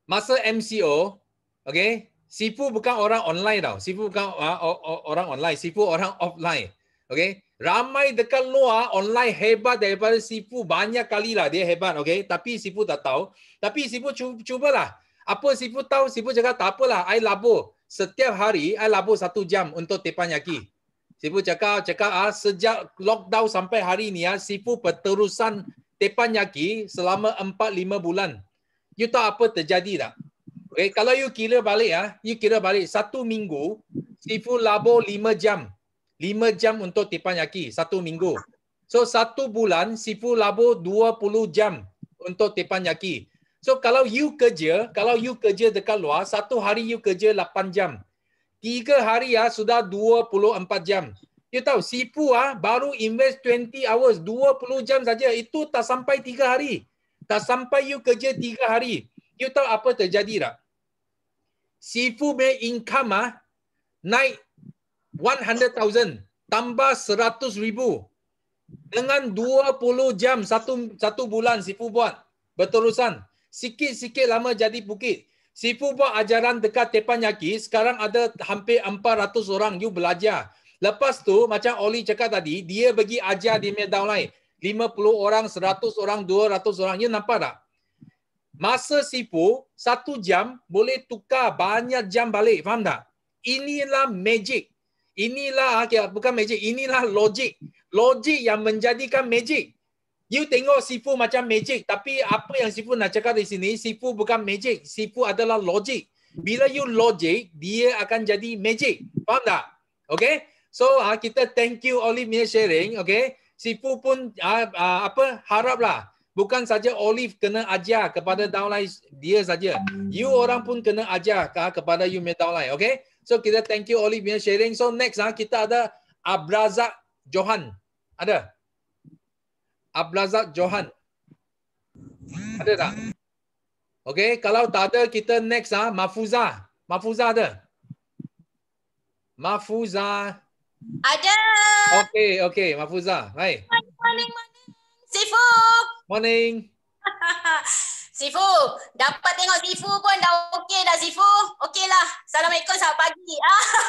Masa MCO, okay, Sifu bukan orang online tau. Sifu bukan ha, orang online. Sifu orang offline. Okay. Ramai dekat luar online hebat daripada Sifu. Banyak kali lah dia hebat. Okay. Tapi Sifu tak tahu. Tapi Sifu cubalah. Apa Sifu tahu, Sifu cakap tak apalah. I labur setiap hari I labur satu jam untuk tepan yaki. Sifu cakap, cakap ah, sejak lockdown sampai hari ini, ah, Sifu berterusan tepan yaki selama 4-5 bulan. You tahu apa terjadi tak? Okay, eh, kalau you kira balik, ah, you kira balik satu minggu, Sifu labur lima jam. lima jam untuk tepan yaki, satu minggu. So satu bulan, Sifu labur puluh jam untuk tepan yaki. So kalau you kerja, kalau you kerja dekat luar, satu hari you kerja 8 jam. Tiga hari ya sudah 24 jam. You tahu, sipu ah baru invest 20 hours, 20 jam saja itu tak sampai tiga hari. Tak sampai you kerja tiga hari. You tahu apa terjadi tak? Sifu punya income ah, naik 100,000 tambah 100,000 dengan 20 jam satu satu bulan sifu buat berterusan. Sikit-sikit lama jadi bukit. Sifu buat ajaran dekat Tepan Yaki, sekarang ada hampir 400 orang you belajar. Lepas tu, macam Oli cakap tadi, dia bagi ajar di media online. 50 orang, 100 orang, 200 orang. You nampak tak? Masa sifu, satu jam boleh tukar banyak jam balik. Faham tak? Inilah magic. Inilah, okay, bukan magic. Inilah logic. Logik yang menjadikan magic. You tengok sifu macam magic tapi apa yang sifu nak cakap di sini sifu bukan magic sifu adalah logic bila you logic dia akan jadi magic faham tak okey so uh, kita thank you Olive punya sharing okey sifu pun uh, uh, apa haraplah bukan saja Olive kena ajar kepada downline dia saja you orang pun kena ajar uh, kepada you me downline okey so kita thank you Olive punya sharing so next uh, kita ada Abrazak Johan ada Ablazat Johan. Ada tak? Okey, kalau tak ada kita next ah Mafuza. Mafuza ada. Mafuza. Ada. Okey, okey, Mafuza. Hai. Morning, morning. morning. Sifu. Morning. [laughs] Sifu, dapat tengok Sifu pun dah okey dah Sifu. okey Okeylah. Assalamualaikum selamat pagi.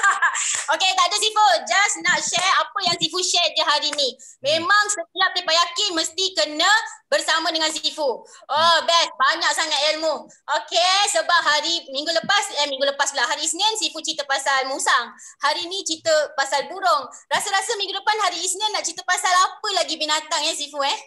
[laughs] okey, tak ada Sifu. Just nak share apa yang Sifu share je hari ni. Memang setiap tiba yakin mesti kena bersama dengan Sifu. Oh, best. Banyak sangat ilmu. Okey, sebab hari minggu lepas, eh minggu lepas lah. Hari Isnin Sifu cerita pasal musang. Hari ni cerita pasal burung. Rasa-rasa minggu depan hari Isnin nak cerita pasal apa lagi binatang ya eh, Sifu eh.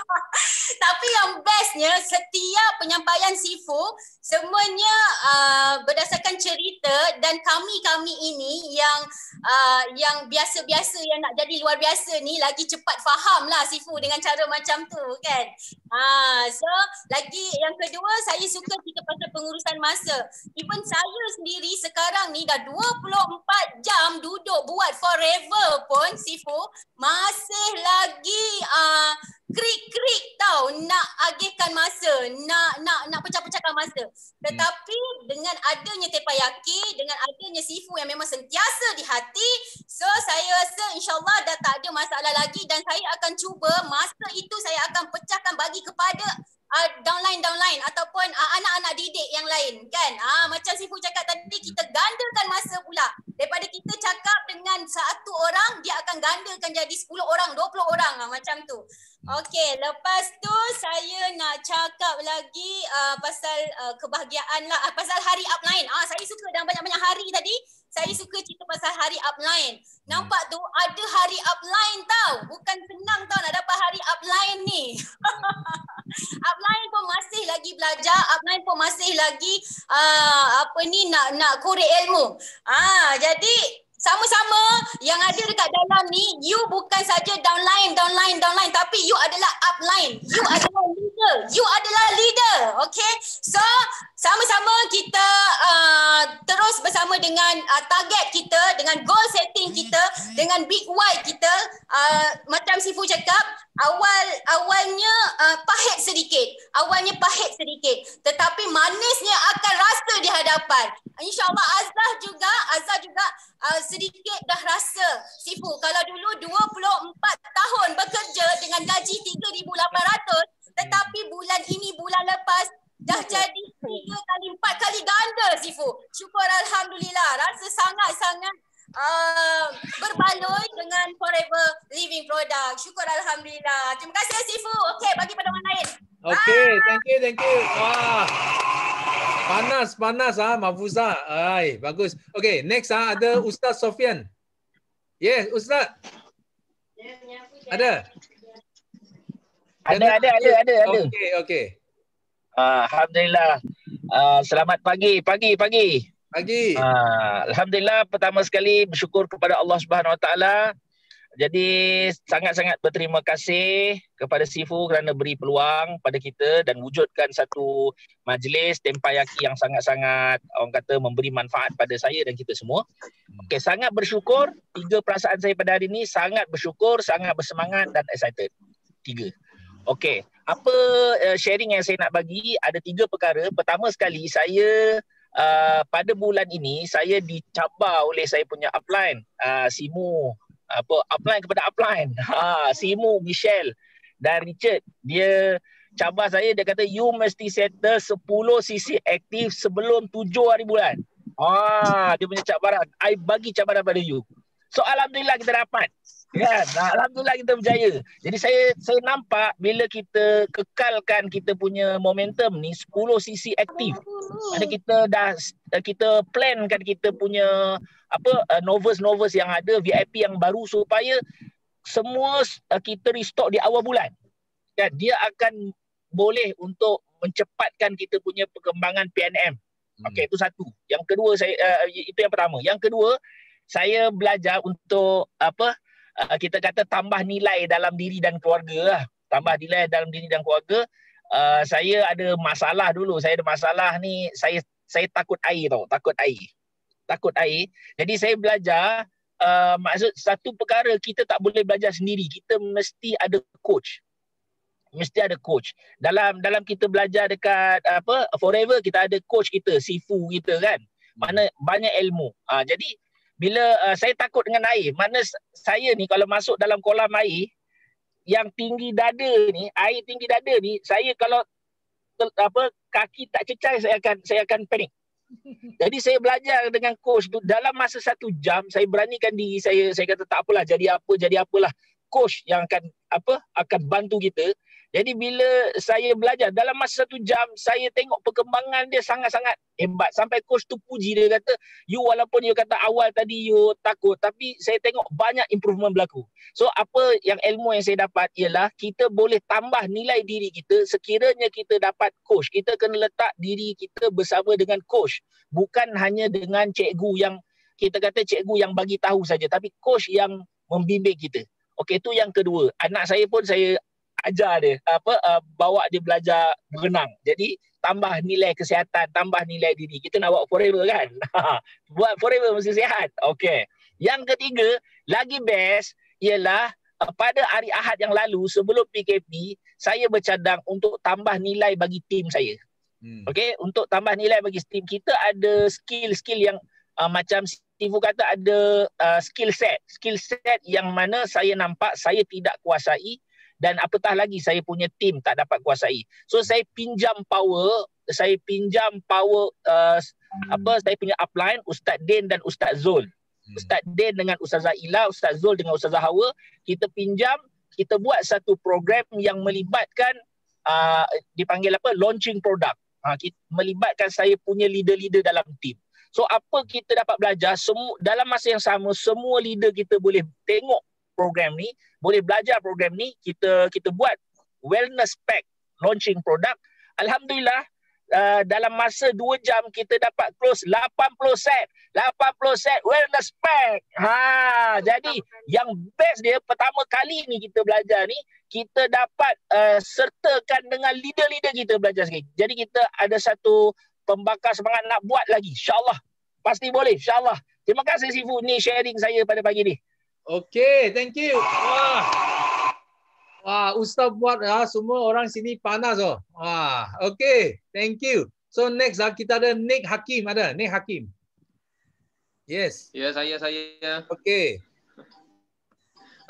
[laughs] Tapi yang bestnya setiap setiap penyampaian Sifu semuanya uh, berdasarkan cerita dan kami-kami ini yang uh, yang biasa-biasa yang nak jadi luar biasa ni lagi cepat faham lah Sifu dengan cara macam tu kan. Uh, so lagi yang kedua saya suka kita pasal pengurusan masa. Even saya sendiri sekarang ni dah 24 jam duduk buat forever pun Sifu masih lagi uh, krik-krik tau nak agihkan masa, nak nak nak pecah-pecahkan masa. Tetapi hmm. dengan adanya tepayaki, dengan adanya sifu yang memang sentiasa di hati, so saya rasa insyaAllah dah tak ada masalah lagi dan saya akan cuba masa itu saya akan pecahkan bagi kepada uh, ah, downline-downline ataupun uh, anak-anak didik yang lain kan. Ah uh, macam sifu cakap tadi kita gandakan masa pula daripada kita cakap dengan satu orang dia akan gandakan jadi 10 orang, 20 orang lah, macam tu. Hmm. Okey, lepas tu saya nak cakap lagi uh, pasal uh, kebahagiaan lah, uh, pasal hari upline. Ah, uh, saya suka dalam banyak-banyak hari tadi, saya suka cerita pasal hari upline. Nampak tu ada hari upline tau. Bukan senang tau nak dapat hari upline ni. upline [laughs] pun masih lagi belajar, upline pun masih lagi uh, apa ni nak nak korek ilmu. Ah, uh, jadi sama-sama yang ada dekat dalam ni, you bukan saja downline, downline, downline tapi you adalah upline. You adalah leader. You adalah leader. Okay? So, sama-sama kita uh, terus bersama dengan uh, target kita dengan goal setting kita dengan big why kita uh, macam sifu cakap awal awalnya uh, pahit sedikit awalnya pahit sedikit tetapi manisnya akan rasa di hadapan insyaallah azah juga azah juga uh, sedikit dah rasa sifu kalau dulu 24 tahun bekerja dengan gaji 3800 tetapi bulan ini bulan lepas Dah jadi tiga kali, empat kali ganda Sifu. Syukur Alhamdulillah. Rasa sangat-sangat uh, berbaloi dengan Forever Living Product. Syukur Alhamdulillah. Terima kasih ya, Sifu. Okey, bagi pada orang lain. Okey, thank you, thank you. Wah. Panas, panas ah, Mahfuza. Ai, bagus. Okey, next ah ada Ustaz Sofian. Yes, Ustaz. Ada. Ada, ada, ada, ada, ada. Okey, okey. Ah, Alhamdulillah. Uh, selamat pagi, pagi, pagi. Pagi. Uh, Alhamdulillah pertama sekali bersyukur kepada Allah Subhanahu Wa Taala. Jadi sangat-sangat berterima kasih kepada Sifu kerana beri peluang pada kita dan wujudkan satu majlis tempayaki yang sangat-sangat orang kata memberi manfaat pada saya dan kita semua. Okey, sangat bersyukur. Tiga perasaan saya pada hari ini sangat bersyukur, sangat bersemangat dan excited. Tiga. Okey, apa uh, sharing yang saya nak bagi ada tiga perkara. Pertama sekali saya uh, pada bulan ini saya dicabar oleh saya punya upline uh, Simu apa upline kepada upline. [laughs] Ha Simu Michelle dan Richard dia cabar saya dia kata you mesti settle 10 cc aktif sebelum 7 hari bulan. Ah dia punya cabaran. I bagi cabaran pada you. So alhamdulillah kita dapat kan alhamdulillah kita berjaya jadi saya saya nampak bila kita kekalkan kita punya momentum ni 10 sisi aktif mana kita dah eh, kita plan kan kita punya apa uh, eh, novus novus yang ada VIP yang baru supaya semua eh, kita restock di awal bulan kan dia akan boleh untuk mencepatkan kita punya perkembangan PNM hmm. Okey itu satu. Yang kedua saya uh, itu yang pertama. Yang kedua saya belajar untuk apa? uh, kita kata tambah nilai dalam diri dan keluarga lah. Tambah nilai dalam diri dan keluarga. Uh, saya ada masalah dulu. Saya ada masalah ni. Saya saya takut air tau. Takut air. Takut air. Jadi saya belajar. Uh, maksud satu perkara kita tak boleh belajar sendiri. Kita mesti ada coach. Mesti ada coach. Dalam dalam kita belajar dekat apa forever kita ada coach kita. Sifu kita kan. Mana banyak ilmu. Uh, jadi bila uh, saya takut dengan air mana saya ni kalau masuk dalam kolam air yang tinggi dada ni air tinggi dada ni saya kalau ter, apa kaki tak cecair saya akan saya akan panik [laughs] jadi saya belajar dengan coach tu dalam masa satu jam saya beranikan diri saya saya kata tak apalah jadi apa jadi apalah coach yang akan apa akan bantu kita jadi bila saya belajar dalam masa satu jam saya tengok perkembangan dia sangat-sangat hebat sampai coach tu puji dia kata you walaupun you kata awal tadi you takut tapi saya tengok banyak improvement berlaku. So apa yang ilmu yang saya dapat ialah kita boleh tambah nilai diri kita sekiranya kita dapat coach. Kita kena letak diri kita bersama dengan coach bukan hanya dengan cikgu yang kita kata cikgu yang bagi tahu saja tapi coach yang membimbing kita. Okey, itu yang kedua. Anak saya pun saya ajar dia apa uh, bawa dia belajar berenang jadi tambah nilai kesihatan tambah nilai diri kita nak buat forever kan [laughs] buat forever mesti sihat okey yang ketiga lagi best ialah uh, pada hari Ahad yang lalu sebelum PKP saya bercadang untuk tambah nilai bagi tim saya hmm. okey untuk tambah nilai bagi tim kita ada skill-skill yang uh, macam Tifu kata ada uh, skill set skill set yang mana saya nampak saya tidak kuasai dan apatah lagi saya punya tim tak dapat kuasai. So saya pinjam power, saya pinjam power uh, hmm. apa saya punya upline Ustaz Din dan Ustaz Zul. Hmm. Ustaz Din dengan Ustaz Ila, Ustaz Zul dengan Ustaz Hawa, kita pinjam, kita buat satu program yang melibatkan uh, dipanggil apa launching product. Ha, ah, kita, melibatkan saya punya leader-leader dalam tim, So apa kita dapat belajar semua dalam masa yang sama semua leader kita boleh tengok program ni, boleh belajar program ni, kita kita buat wellness pack launching produk. Alhamdulillah uh, dalam masa 2 jam kita dapat close 80 set. 80 set wellness pack. Ha, jadi yang best dia pertama kali ni kita belajar ni kita dapat uh, sertakan dengan leader-leader kita belajar sikit. Jadi kita ada satu pembakar semangat nak buat lagi. InsyaAllah. Pasti boleh. InsyaAllah. Terima kasih Sifu ni sharing saya pada pagi ni. Okay, thank you. Wah. Wah, Ustaz buat ya, semua orang sini panas. Oh. Wah. Okay, thank you. So next ah, kita ada Nick Hakim ada Nick Hakim. Yes. Ya yeah, saya saya. Okay.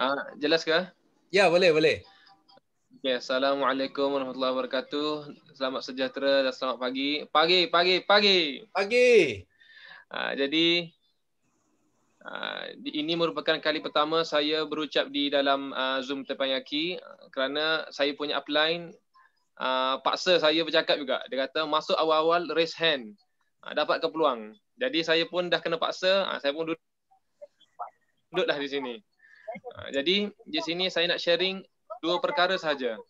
Ah uh, jelas ke? Ya yeah, boleh boleh. Okay, assalamualaikum warahmatullahi wabarakatuh. Selamat sejahtera dan selamat pagi. Pagi pagi pagi. Pagi. Ah jadi Uh, ini merupakan kali pertama saya berucap di dalam uh, Zoom Tepanyaki kerana saya punya upline uh, paksa saya bercakap juga. Dia kata masuk awal-awal raise hand. Uh, dapat keperluang. Jadi saya pun dah kena paksa, uh, saya pun duduk duduklah di sini. Uh, jadi di sini saya nak sharing dua perkara saja.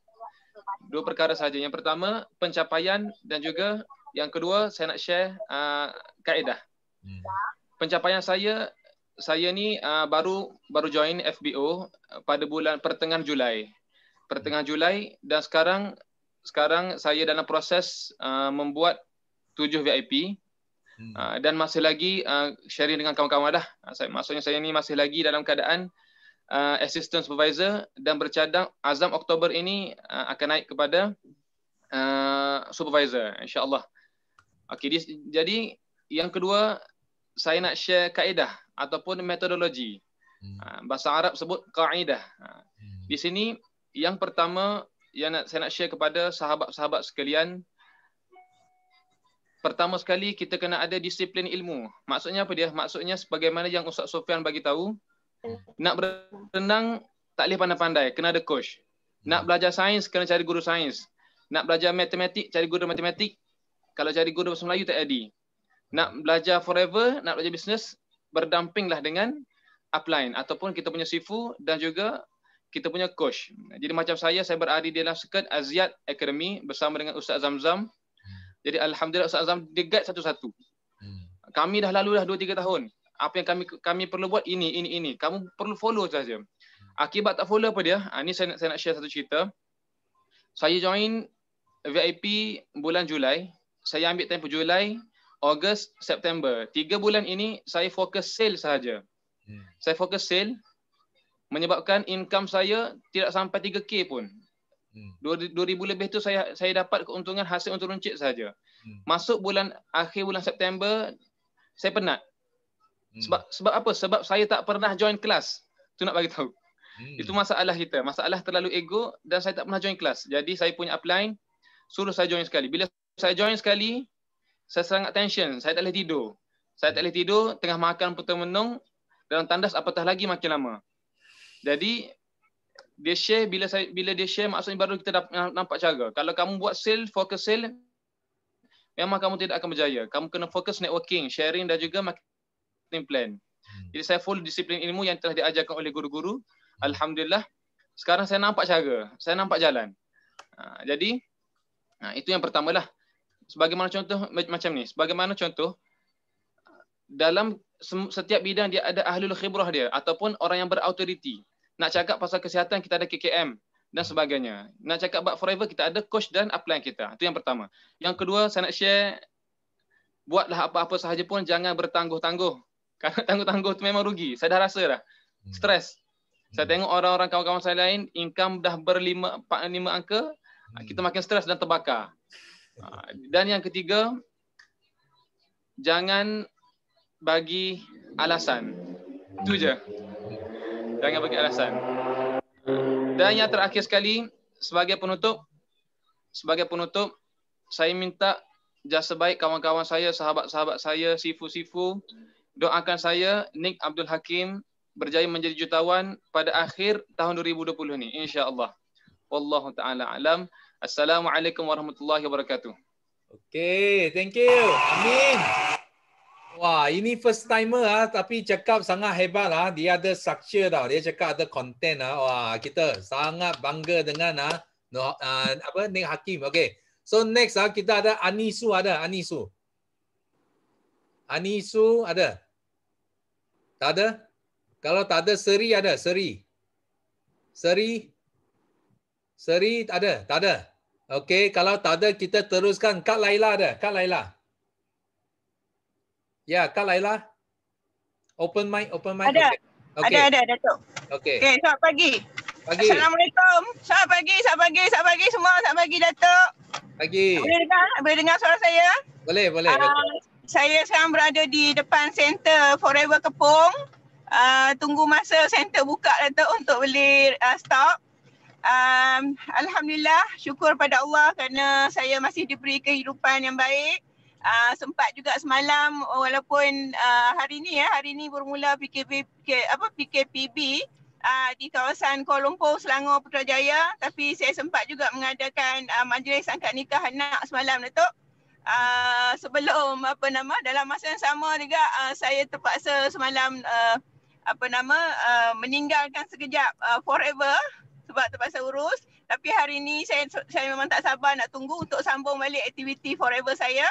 Dua perkara saja. Yang pertama pencapaian dan juga yang kedua saya nak share uh, kaedah. Hmm. Pencapaian saya saya ni uh, baru baru join FBO ah, pada bulan pertengahan Julai. Pertengahan Julai dan sekarang sekarang saya dalam proses uh, membuat tujuh VIP uh, hmm. dan masih lagi uh, sharing dengan kawan-kawan dah. Saya, maksudnya saya ni masih lagi dalam keadaan uh, assistant supervisor dan bercadang azam Oktober ini uh, akan naik kepada uh, supervisor insya-Allah. Okey jadi yang kedua saya nak share kaedah ataupun metodologi. Hmm. Ha, bahasa Arab sebut kaidah. Ha, hmm. Di sini yang pertama yang nak, saya nak share kepada sahabat-sahabat sekalian pertama sekali kita kena ada disiplin ilmu. Maksudnya apa dia? Maksudnya sebagaimana yang Ustaz Sofian bagi tahu nak berenang tak boleh pandai-pandai, kena ada coach. Nak hmm. belajar sains kena cari guru sains. Nak belajar matematik cari guru matematik. Kalau cari guru bahasa Melayu tak jadi. Nak hmm. belajar forever, nak belajar bisnes berdampinglah dengan upline ataupun kita punya sifu dan juga kita punya coach. Jadi macam saya, saya berada di dalam sekat Aziat Academy bersama dengan Ustaz Zamzam. Jadi Alhamdulillah Ustaz Zamzam dia guide satu-satu. Hmm. Kami dah lalu dah 2-3 tahun. Apa yang kami kami perlu buat ini, ini, ini. Kamu perlu follow Ustaz Zamzam. Akibat tak follow apa dia, ha, ini saya, saya nak share satu cerita. Saya join VIP bulan Julai. Saya ambil tempoh Julai, Ogos, September. Tiga bulan ini saya fokus sale sahaja. Hmm. Saya fokus sale menyebabkan income saya tidak sampai 3K pun. Hmm. 2000 lebih tu saya saya dapat keuntungan hasil untuk runcit sahaja. Hmm. Masuk bulan akhir bulan September saya penat. Hmm. Sebab sebab apa? Sebab saya tak pernah join kelas. Tu nak bagi tahu. Hmm. Itu masalah kita. Masalah terlalu ego dan saya tak pernah join kelas. Jadi saya punya upline suruh saya join sekali. Bila saya join sekali, saya sangat tension, saya tak boleh tidur. Saya tak boleh tidur, tengah makan pun termenung, dalam tandas apatah lagi makin lama. Jadi, dia share, bila saya, bila dia share, maksudnya baru kita nampak cara. Kalau kamu buat sale, fokus sale, memang kamu tidak akan berjaya. Kamu kena fokus networking, sharing dan juga marketing plan. Hmm. Jadi saya full disiplin ilmu yang telah diajarkan oleh guru-guru. Hmm. Alhamdulillah, sekarang saya nampak cara, saya nampak jalan. Ha, jadi, ha, itu yang pertama lah sebagaimana contoh macam ni sebagaimana contoh dalam setiap bidang dia ada ahlul khibrah dia ataupun orang yang berautoriti nak cakap pasal kesihatan kita ada KKM dan sebagainya nak cakap about forever kita ada coach dan upline kita itu yang pertama yang kedua saya nak share buatlah apa-apa sahaja pun jangan bertangguh-tangguh [laughs] kerana tangguh-tangguh tu memang rugi saya dah rasa dah hmm. stres saya hmm. tengok orang-orang kawan-kawan saya lain income dah berlima empat lima angka hmm. kita makin stres dan terbakar Ah, dan yang ketiga, jangan bagi alasan. Itu je. Jangan bagi alasan. Dan yang terakhir sekali, sebagai penutup, sebagai penutup, saya minta jasa baik kawan-kawan saya, sahabat-sahabat saya, sifu-sifu, doakan saya, Nick Abdul Hakim, berjaya menjadi jutawan pada akhir tahun 2020 ini. InsyaAllah. Wallahu ta'ala alam. Assalamualaikum warahmatullahi wabarakatuh. Okay, thank you. Amin. Wah, ini first timer ah, tapi cakap sangat hebat lah. Dia ada structure tau. Dia cakap ada content lah. Wah, kita sangat bangga dengan ah, no, uh, ah, apa Nick Hakim. Okay. So next ah, kita ada Anisu ada. Anisu. Anisu ada. Tak ada? Kalau tak ada, Seri ada. Seri. Seri. Seri ada. Tak ada. Okey, kalau tak ada kita teruskan Kak Laila ada. Kak Laila. Ya, yeah, Kak Laila. Open mic, open mic. Ada. Okay. Ada, ada, Datuk. Okey. Okey, selamat pagi. pagi. Assalamualaikum. Selamat pagi, selamat pagi, selamat pagi semua. Selamat pagi, Datuk. Pagi. Boleh dengar, boleh dengar suara saya? Boleh, boleh. Uh, saya sekarang berada di depan Center Forever Kepong. Uh, ah, tunggu masa center buka Datuk untuk beli uh, ah, stop um, Alhamdulillah syukur pada Allah kerana saya masih diberi kehidupan yang baik. Uh, sempat juga semalam walaupun uh, hari ini ya hari ini bermula PKP, apa PKPB uh, di kawasan Kuala Lumpur, Selangor, Putrajaya tapi saya sempat juga mengadakan uh, majlis angkat nikah anak semalam Datuk. Uh, sebelum apa nama dalam masa yang sama juga uh, saya terpaksa semalam uh, apa nama uh, meninggalkan sekejap uh, forever sebab terpaksa urus. Tapi hari ini saya saya memang tak sabar nak tunggu untuk sambung balik aktiviti forever saya.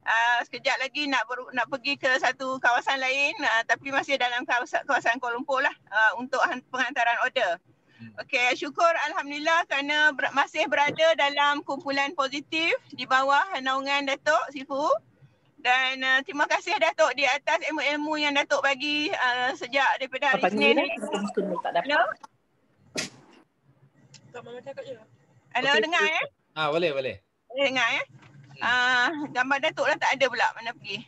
Uh, sekejap lagi nak ber, nak pergi ke satu kawasan lain uh, tapi masih dalam kawasan, kawasan Kuala Lumpur lah uh, untuk penghantaran order. Hmm. Okey, syukur Alhamdulillah kerana ber, masih berada dalam kumpulan positif di bawah naungan Datuk Sifu. Dan uh, terima kasih Datuk di atas ilmu-ilmu yang Datuk bagi uh, sejak daripada hari Senin. Tak dapat. Kak Mama cakap je lah. okay. dengar eh? Ah, ha, boleh, boleh. Boleh dengar eh? Hmm. Ah, uh, gambar Datuk lah tak ada pula mana pergi.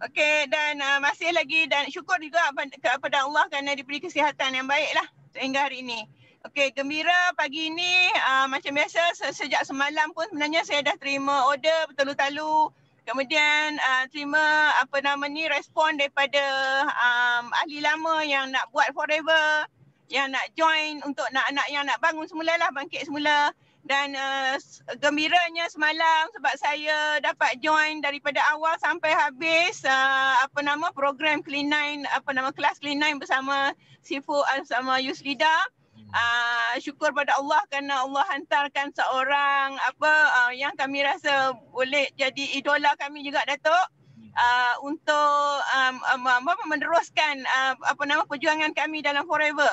Okey, dan uh, masih lagi dan syukur juga kepada Allah kerana diberi kesihatan yang baik lah sehingga hari ini. Okey, gembira pagi ini uh, macam biasa sejak semalam pun sebenarnya saya dah terima order bertelu-telu Kemudian uh, terima apa nama ni respon daripada um, ahli lama yang nak buat forever yang nak join untuk anak-anak yang nak bangun semula lah bangkit semula dan uh, gembiranya semalam sebab saya dapat join daripada awal sampai habis uh, apa nama program Clean 9 apa nama kelas Clean 9 bersama Sifu sama Yuslida uh, hmm. ah, syukur pada Allah kerana Allah hantarkan seorang apa uh, yang kami rasa boleh jadi idola kami juga Datuk uh, untuk um, um, um, meneruskan uh, apa nama perjuangan kami dalam forever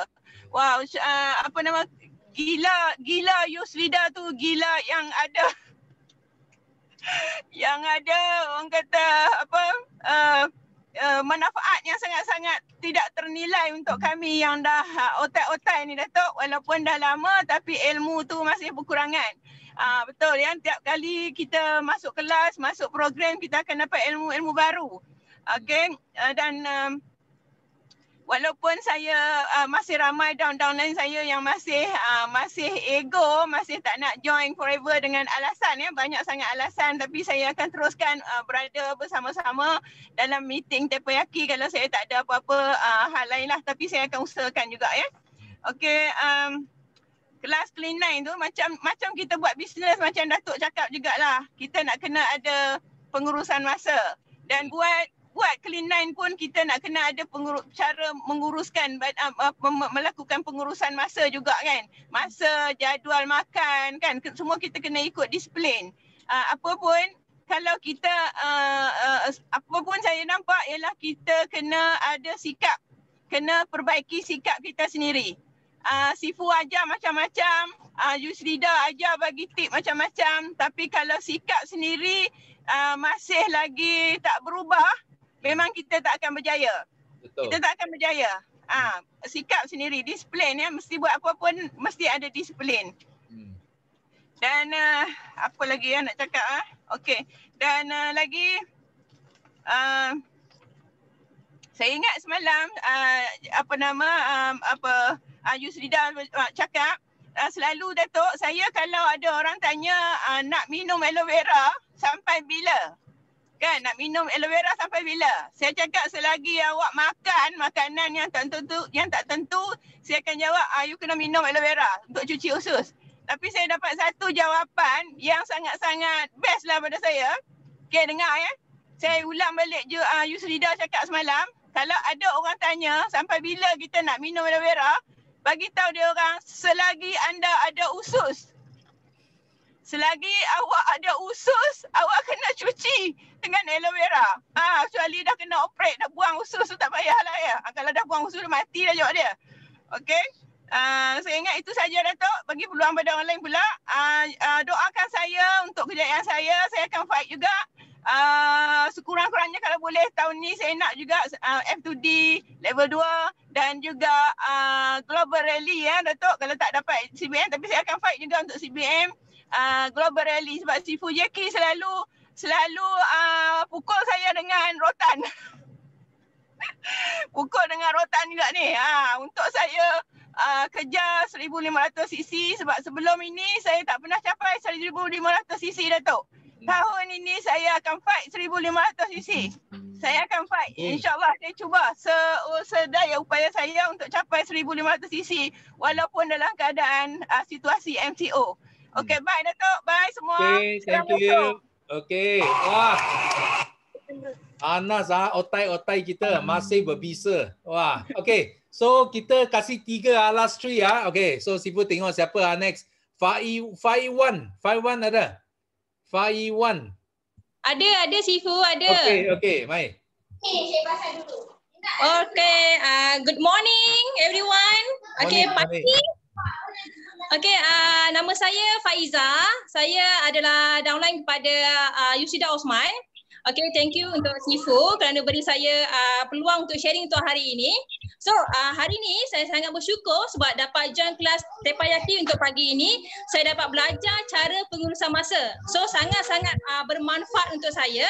Wow, uh, ah, apa nama gila gila Yuslida tu gila yang ada [laughs] yang ada orang kata apa uh, ah, uh, ah, manfaat yang sangat-sangat tidak ternilai untuk kami yang dah uh, otak-otak ni Datuk walaupun dah lama tapi ilmu tu masih berkurangan. uh, betul yang tiap kali kita masuk kelas, masuk program kita akan dapat ilmu-ilmu baru. Okey uh, dan uh, walaupun saya uh, masih ramai down-downline down saya yang masih uh, masih ego, masih tak nak join forever dengan alasan ya, banyak sangat alasan tapi saya akan teruskan uh, berada bersama-sama dalam meeting teppanyaki kalau saya tak ada apa-apa uh, hal lain lah tapi saya akan usahakan juga ya. Okay, um, kelas clean line tu macam macam kita buat bisnes macam Datuk cakap jugalah. Kita nak kena ada pengurusan masa dan buat buat kelinan pun kita nak kena ada pengurus, cara menguruskan ah, ah, melakukan pengurusan masa juga kan masa jadual makan kan semua kita kena ikut disiplin ah, apa pun kalau kita apa pun saya nampak ialah kita kena ada sikap kena perbaiki sikap kita sendiri Uh, sifu aja macam-macam, uh, Yusrida aja bagi tip macam-macam. Tapi kalau sikap sendiri uh, masih lagi tak berubah, memang kita tak akan berjaya. Betul. Kita tak akan berjaya. Ha, sikap sendiri, disiplin ya. Mesti buat apa pun, mesti ada disiplin. Hmm. Dan uh, apa lagi yang nak cakap? Ah, eh? ha? okay. Dan uh, lagi, uh, saya ingat semalam uh, apa nama um, apa Ayu Srida uh, cakap uh, selalu datuk saya kalau ada orang tanya uh, nak minum aloe vera sampai bila? Kan nak minum aloe vera sampai bila? Saya cakap selagi awak makan makanan yang tak tentu yang tak tentu, saya akan jawab, "Ah, you kena minum aloe vera untuk cuci usus." Tapi saya dapat satu jawapan yang sangat-sangat best lah pada saya. Okay, dengar ya. Saya ulang balik je uh, Yusrida cakap semalam. Kalau ada orang tanya sampai bila kita nak minum aloe vera, bagi tahu dia orang selagi anda ada usus. Selagi awak ada usus, awak kena cuci dengan aloe vera. Ha, kecuali dah kena operate, dah buang usus tu tak payahlah ya. Ha, kalau dah buang usus, dah mati dah jawab dia. Okay. Uh, ha, saya ingat itu saja Datuk. Bagi peluang pada orang lain pula. Uh, uh, doakan saya untuk kejayaan saya. Saya akan fight juga. Uh, boleh tahun ni saya nak juga uh, F2D level 2 dan juga uh, global rally ya eh, Datuk kalau tak dapat CBM tapi saya akan fight juga untuk CBM uh, global rally sebab Sifu Jeki selalu selalu uh, pukul saya dengan rotan. [laughs] pukul dengan rotan juga ni. Ha, untuk saya uh, kejar 1500 cc sebab sebelum ini saya tak pernah capai 1500 cc Datuk tahun ini saya akan fight 1500 cc. Saya akan fight. Hmm. InsyaAllah saya cuba sedaya upaya saya untuk capai 1500 cc walaupun dalam keadaan uh, situasi MCO. Okay, bye Datuk. Bye semua. Okay, thank you. Okay. Wah. Anas, ah, otai-otai kita masih berbisa. Wah. Okay. So, kita kasih tiga ah, last three. Ah. Okay. So, siapa tengok siapa ah, next. Fai, Fai Wan. Fai Wan ada. Fai Wan. Ada, ada Sifu, ada. Okey, okey, mai. dulu. Okay, uh, good morning everyone. Okay, pagi. Okay, uh, nama saya Faiza. Saya adalah downline kepada uh, Yusida Osman. Okay, thank you untuk Sifu kerana beri saya uh, peluang untuk sharing untuk hari ini. So, uh, hari ini saya sangat bersyukur sebab dapat join kelas Tepayaki untuk pagi ini. Saya dapat belajar cara pengurusan masa. So, sangat-sangat uh, bermanfaat untuk saya.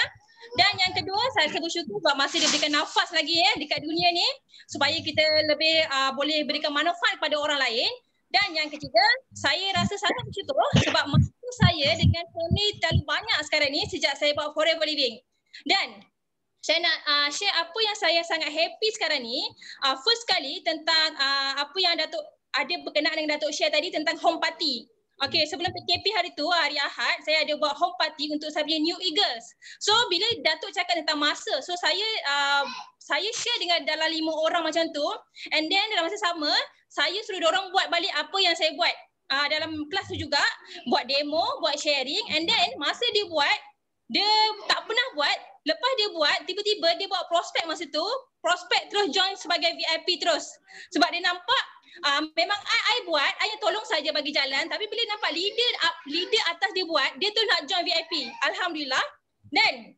Dan yang kedua, saya rasa bersyukur sebab masih diberikan nafas lagi ya eh, dekat dunia ni supaya kita lebih uh, boleh berikan manfaat kepada orang lain. Dan yang ketiga, saya rasa sangat bersyukur sebab masih waktu saya dengan suami terlalu banyak sekarang ni sejak saya buat forever living. Dan saya nak uh, share apa yang saya sangat happy sekarang ni. Uh, first sekali tentang uh, apa yang Datuk ada berkenaan dengan Datuk share tadi tentang home party. Okay, sebelum PKP hari tu, hari Ahad, saya ada buat home party untuk saya punya New Eagles. So, bila Datuk cakap tentang masa, so saya uh, saya share dengan dalam lima orang macam tu. And then dalam masa sama, saya suruh orang buat balik apa yang saya buat uh, dalam kelas tu juga buat demo, buat sharing and then masa dia buat dia tak pernah buat lepas dia buat tiba-tiba dia buat prospek masa tu prospek terus join sebagai VIP terus sebab dia nampak uh, memang I, I buat I tolong saja bagi jalan tapi bila nampak leader up, leader atas dia buat dia tu nak join VIP alhamdulillah Then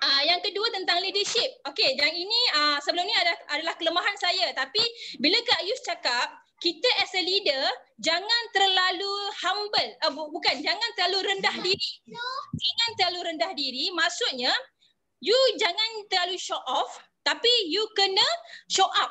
Uh, yang kedua tentang leadership. Okay, yang ini uh, sebelum ni adalah, adalah kelemahan saya. Tapi bila Kak Yus cakap kita as a leader jangan terlalu humble uh, bukan jangan terlalu rendah diri jangan terlalu rendah diri maksudnya you jangan terlalu show off tapi you kena show up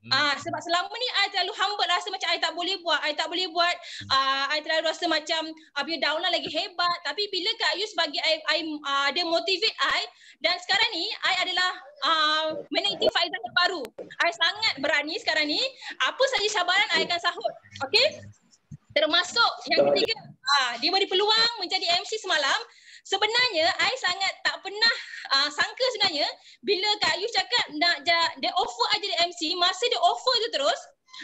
Hmm. Ah sebab selama ni I terlalu humble rasa macam I tak boleh buat, I tak boleh buat. Hmm. Ah I terlalu rasa macam apa down lah lagi hebat. Tapi bila Kak Yus bagi I, I uh, dia motivate I dan sekarang ni I adalah uh, managing Faizah baru. I sangat berani sekarang ni. Apa saja cabaran I akan sahut. Okay? Termasuk yang ketiga, ah, dia beri peluang menjadi MC semalam sebenarnya I sangat tak pernah uh, sangka sebenarnya bila Kak Ayu cakap nak dia offer aja di MC, masa dia offer tu terus,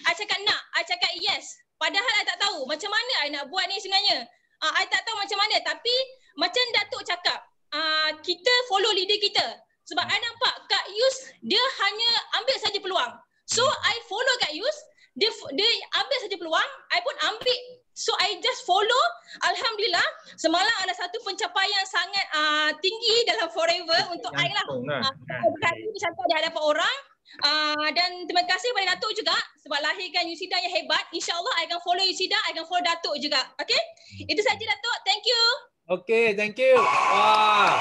I cakap nak, I cakap yes. Padahal I tak tahu macam mana I nak buat ni sebenarnya. Uh, I tak tahu macam mana tapi macam Datuk cakap, uh, kita follow leader kita. Sebab I nampak Kak Yus dia hanya ambil saja peluang. So I follow Kak Yus, dia, dia ambil saja peluang, I pun ambil So I just follow. Alhamdulillah. Semalam ada satu pencapaian sangat uh, tinggi dalam forever untuk I lah. Terima lah. ah, kasih sampai di orang. Uh, dan terima kasih kepada Datuk juga sebab lahirkan Yusidah yang hebat. InsyaAllah I akan follow Yusidah, I akan follow Datuk juga. Okay? Itu saja Datuk. Thank you. Okay, thank you. Wah.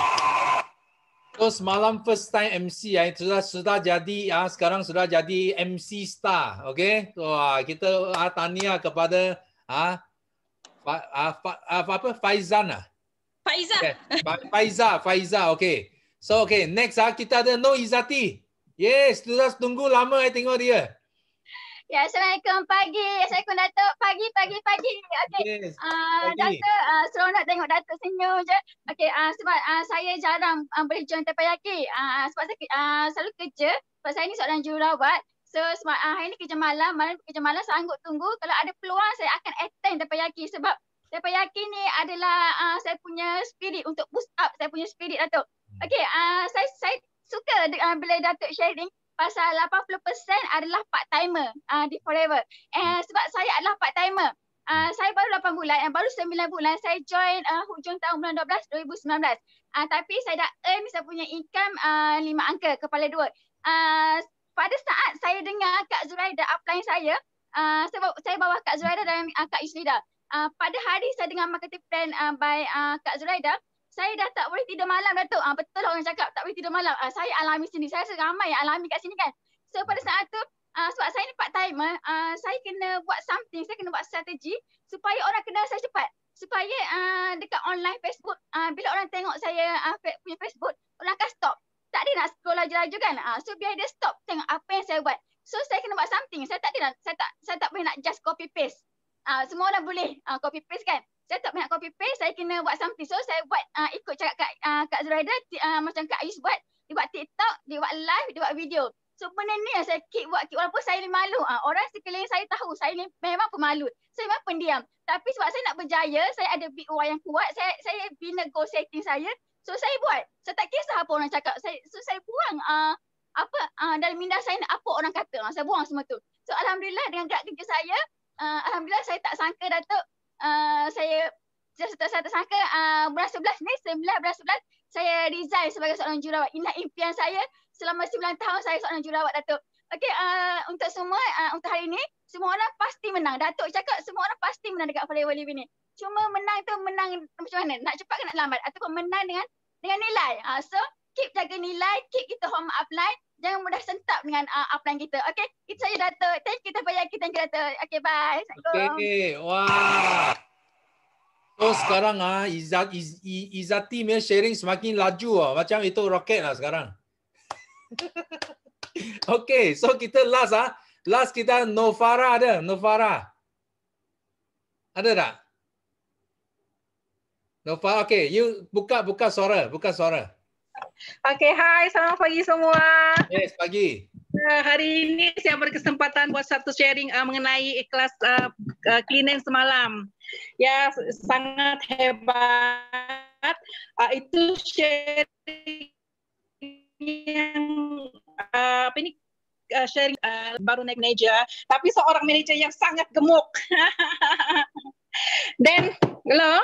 So semalam first time MC ya sudah sudah jadi ya sekarang sudah jadi MC star okay so kita tanya kepada ah ha? ah, ah apa Faizan ah. Faiza. Okay. Faiza, Faiza. Okay. So okay, next ah kita ada No Izati. Yes, sudah tunggu lama saya tengok dia. Ya, Assalamualaikum pagi. Assalamualaikum Datuk. Pagi, pagi, pagi. Okay. Yes, uh, Datuk, uh, seronok nak tengok Datuk senyum je. Okay. uh, sebab uh, saya jarang uh, boleh join tempat Uh, sebab saya uh, selalu kerja. Sebab saya ni seorang jururawat. So uh, ah, hari ni kerja malam, malam kerja malam sanggup tunggu. Kalau ada peluang saya akan attend Tepai Yaki sebab Tepai Yaki ni adalah uh, saya punya spirit untuk boost up saya punya spirit Datuk. Lah hmm. Okay, uh, ah, saya saya suka dengan uh, bila Datuk sharing pasal 80% adalah part-timer uh, di Forever. Uh, sebab saya adalah part-timer. Uh, saya baru 8 bulan, yang eh, baru 9 bulan saya join uh, hujung tahun bulan 12, 2019. Uh, tapi saya dah earn saya punya income uh, 5 angka, kepala 2. Uh, pada saat saya dengar Kak Zuraida upline saya, uh, ah, sebab saya bawa Kak Zuraida dan uh, Kak Yuslida. Uh, ah, pada hari saya dengar marketing plan uh, by uh, Kak Zuraida, saya dah tak boleh tidur malam Datuk. Uh, betul orang cakap tak boleh tidur malam. Uh, saya alami sini. Saya rasa ramai yang alami kat sini kan. So pada saat tu, Uh, sebab saya ni part time, uh, saya kena buat something, saya kena buat strategi supaya orang kenal saya cepat. Supaya uh, dekat online Facebook, uh, bila orang tengok saya uh, punya Facebook, orang akan stop tak ada nak scroll laju-laju kan. Ah, so biar dia stop tengok apa yang saya buat. So saya kena buat something. Saya tak ada nak, saya tak saya tak boleh nak just copy paste. Ah, semua orang boleh ah, copy paste kan. Saya tak boleh nak copy paste, saya kena buat something. So saya buat ah, ikut cakap Kak ah, kat Zuraida t- ah, macam Kak Ayus buat. Dia buat TikTok, dia buat live, dia buat video. So benda ni yang saya keep buat, keep, walaupun saya ni malu. Ah, orang sekeliling saya tahu, saya ni memang pemalu. Saya memang pendiam. Tapi sebab saya nak berjaya, saya ada big yang kuat, saya saya bina goal setting saya, So saya buat. Saya tak kisah apa orang cakap. Saya so saya buang uh, apa uh, dalam minda saya apa orang kata. Uh, saya buang semua tu. So alhamdulillah dengan gerak kerja saya, uh, alhamdulillah saya tak sangka Datuk uh, saya saya tak, saya tak sangka uh, bulan 11 ni, sembilan bulan 11 saya resign sebagai seorang jurawat. Inilah impian saya selama 9 tahun saya seorang jurawat Datuk. Okey, uh, untuk semua, uh, untuk hari ini, semua orang pasti menang. Datuk cakap semua orang pasti menang dekat Flyover Living ni cuma menang tu menang macam mana nak cepat ke nak lambat ataupun menang dengan dengan nilai uh, so keep jaga nilai keep kita home upline jangan mudah sentap dengan uh, upline kita Okay, kita saja Dato thank you terima kasih thank you Dato okey bye assalamualaikum okey wah So sekarang ah Izat Izati punya sharing semakin laju ah macam itu roket lah sekarang. [laughs] okay, so kita last ah. Last kita Novara ada, Novara. Ada tak? Nova, okay, you buka buka suara, buka suara. Okay, hi, selamat pagi semua. Yes, pagi. Eh, hari ini saya berkesempatan buat satu sharing eh, mengenai ikhlas uh, eh, cleaning semalam. Ya, sangat hebat. itu sharing yang apa ini? sharing baru naik meja, tapi seorang manajer yang sangat gemuk. Then, [laughs] hello.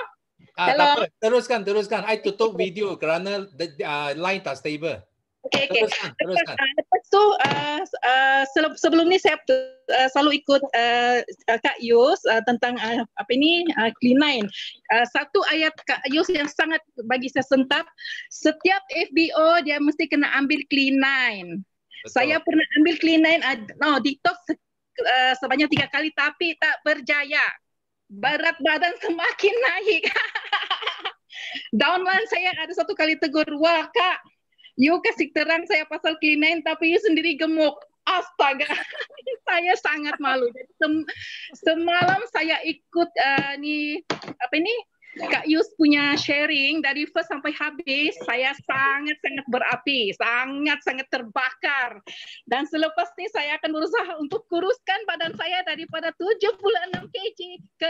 Ah, Hello. Tak apa. Teruskan, teruskan. I tutup video kerana the uh, line tak stable. Okay, okay. Teruskan, teruskan. Ah, lepas tu, uh, uh, sebelum ni saya uh, selalu ikut uh, Kak Yus uh, tentang uh, apa ini, uh, Clean 9. Uh, satu ayat Kak Yus yang sangat bagi saya sentap, setiap FBO dia mesti kena ambil Clean 9. Saya pernah ambil Clean 9, uh, no, detox uh, sebanyak tiga kali tapi tak berjaya. berat badan semakin naik. [laughs] Downline saya ada satu kali tegur, wah kak, you kasih terang saya pasal kelinain, tapi you sendiri gemuk. Astaga, [laughs] saya sangat malu. Sem semalam saya ikut uh, nih apa ini Kak Yus punya sharing dari first sampai habis saya sangat sangat berapi, sangat sangat terbakar. Dan selepas ini saya akan berusaha untuk kuruskan badan saya daripada 76 kg ke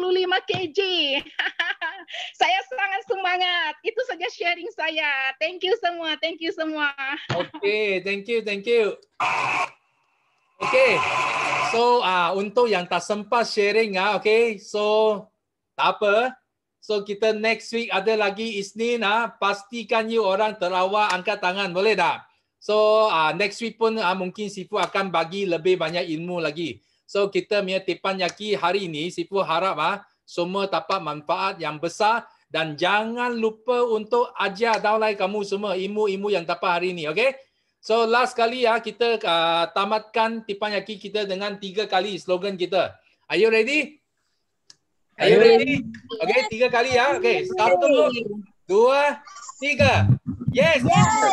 55 kg. [laughs] saya sangat semangat. Itu saja sharing saya. Thank you semua, thank you semua. Oke, okay, thank you, thank you. Okay. So uh, untuk yang tak sempat sharing ah, okay. So tak apa. So kita next week ada lagi Isnin. Ha? Pastikan you orang terawa angkat tangan. Boleh tak? So uh, next week pun uh, mungkin Sifu akan bagi lebih banyak ilmu lagi. So kita punya tepan yaki hari ini. Sifu harap ha, semua dapat manfaat yang besar. Dan jangan lupa untuk ajar daulai kamu semua ilmu-ilmu yang dapat hari ini. Okay? So last kali ya kita uh, tamatkan tipan yaki kita dengan tiga kali slogan kita. Are you ready? Ayuh, ready? Okay, tiga kali ya. Okay, satu, duas, siga. Yes, yes. go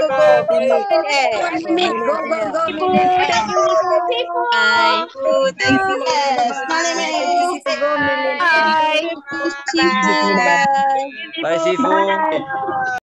Go, go, go. Bye, Sifu. Bye, Sifu.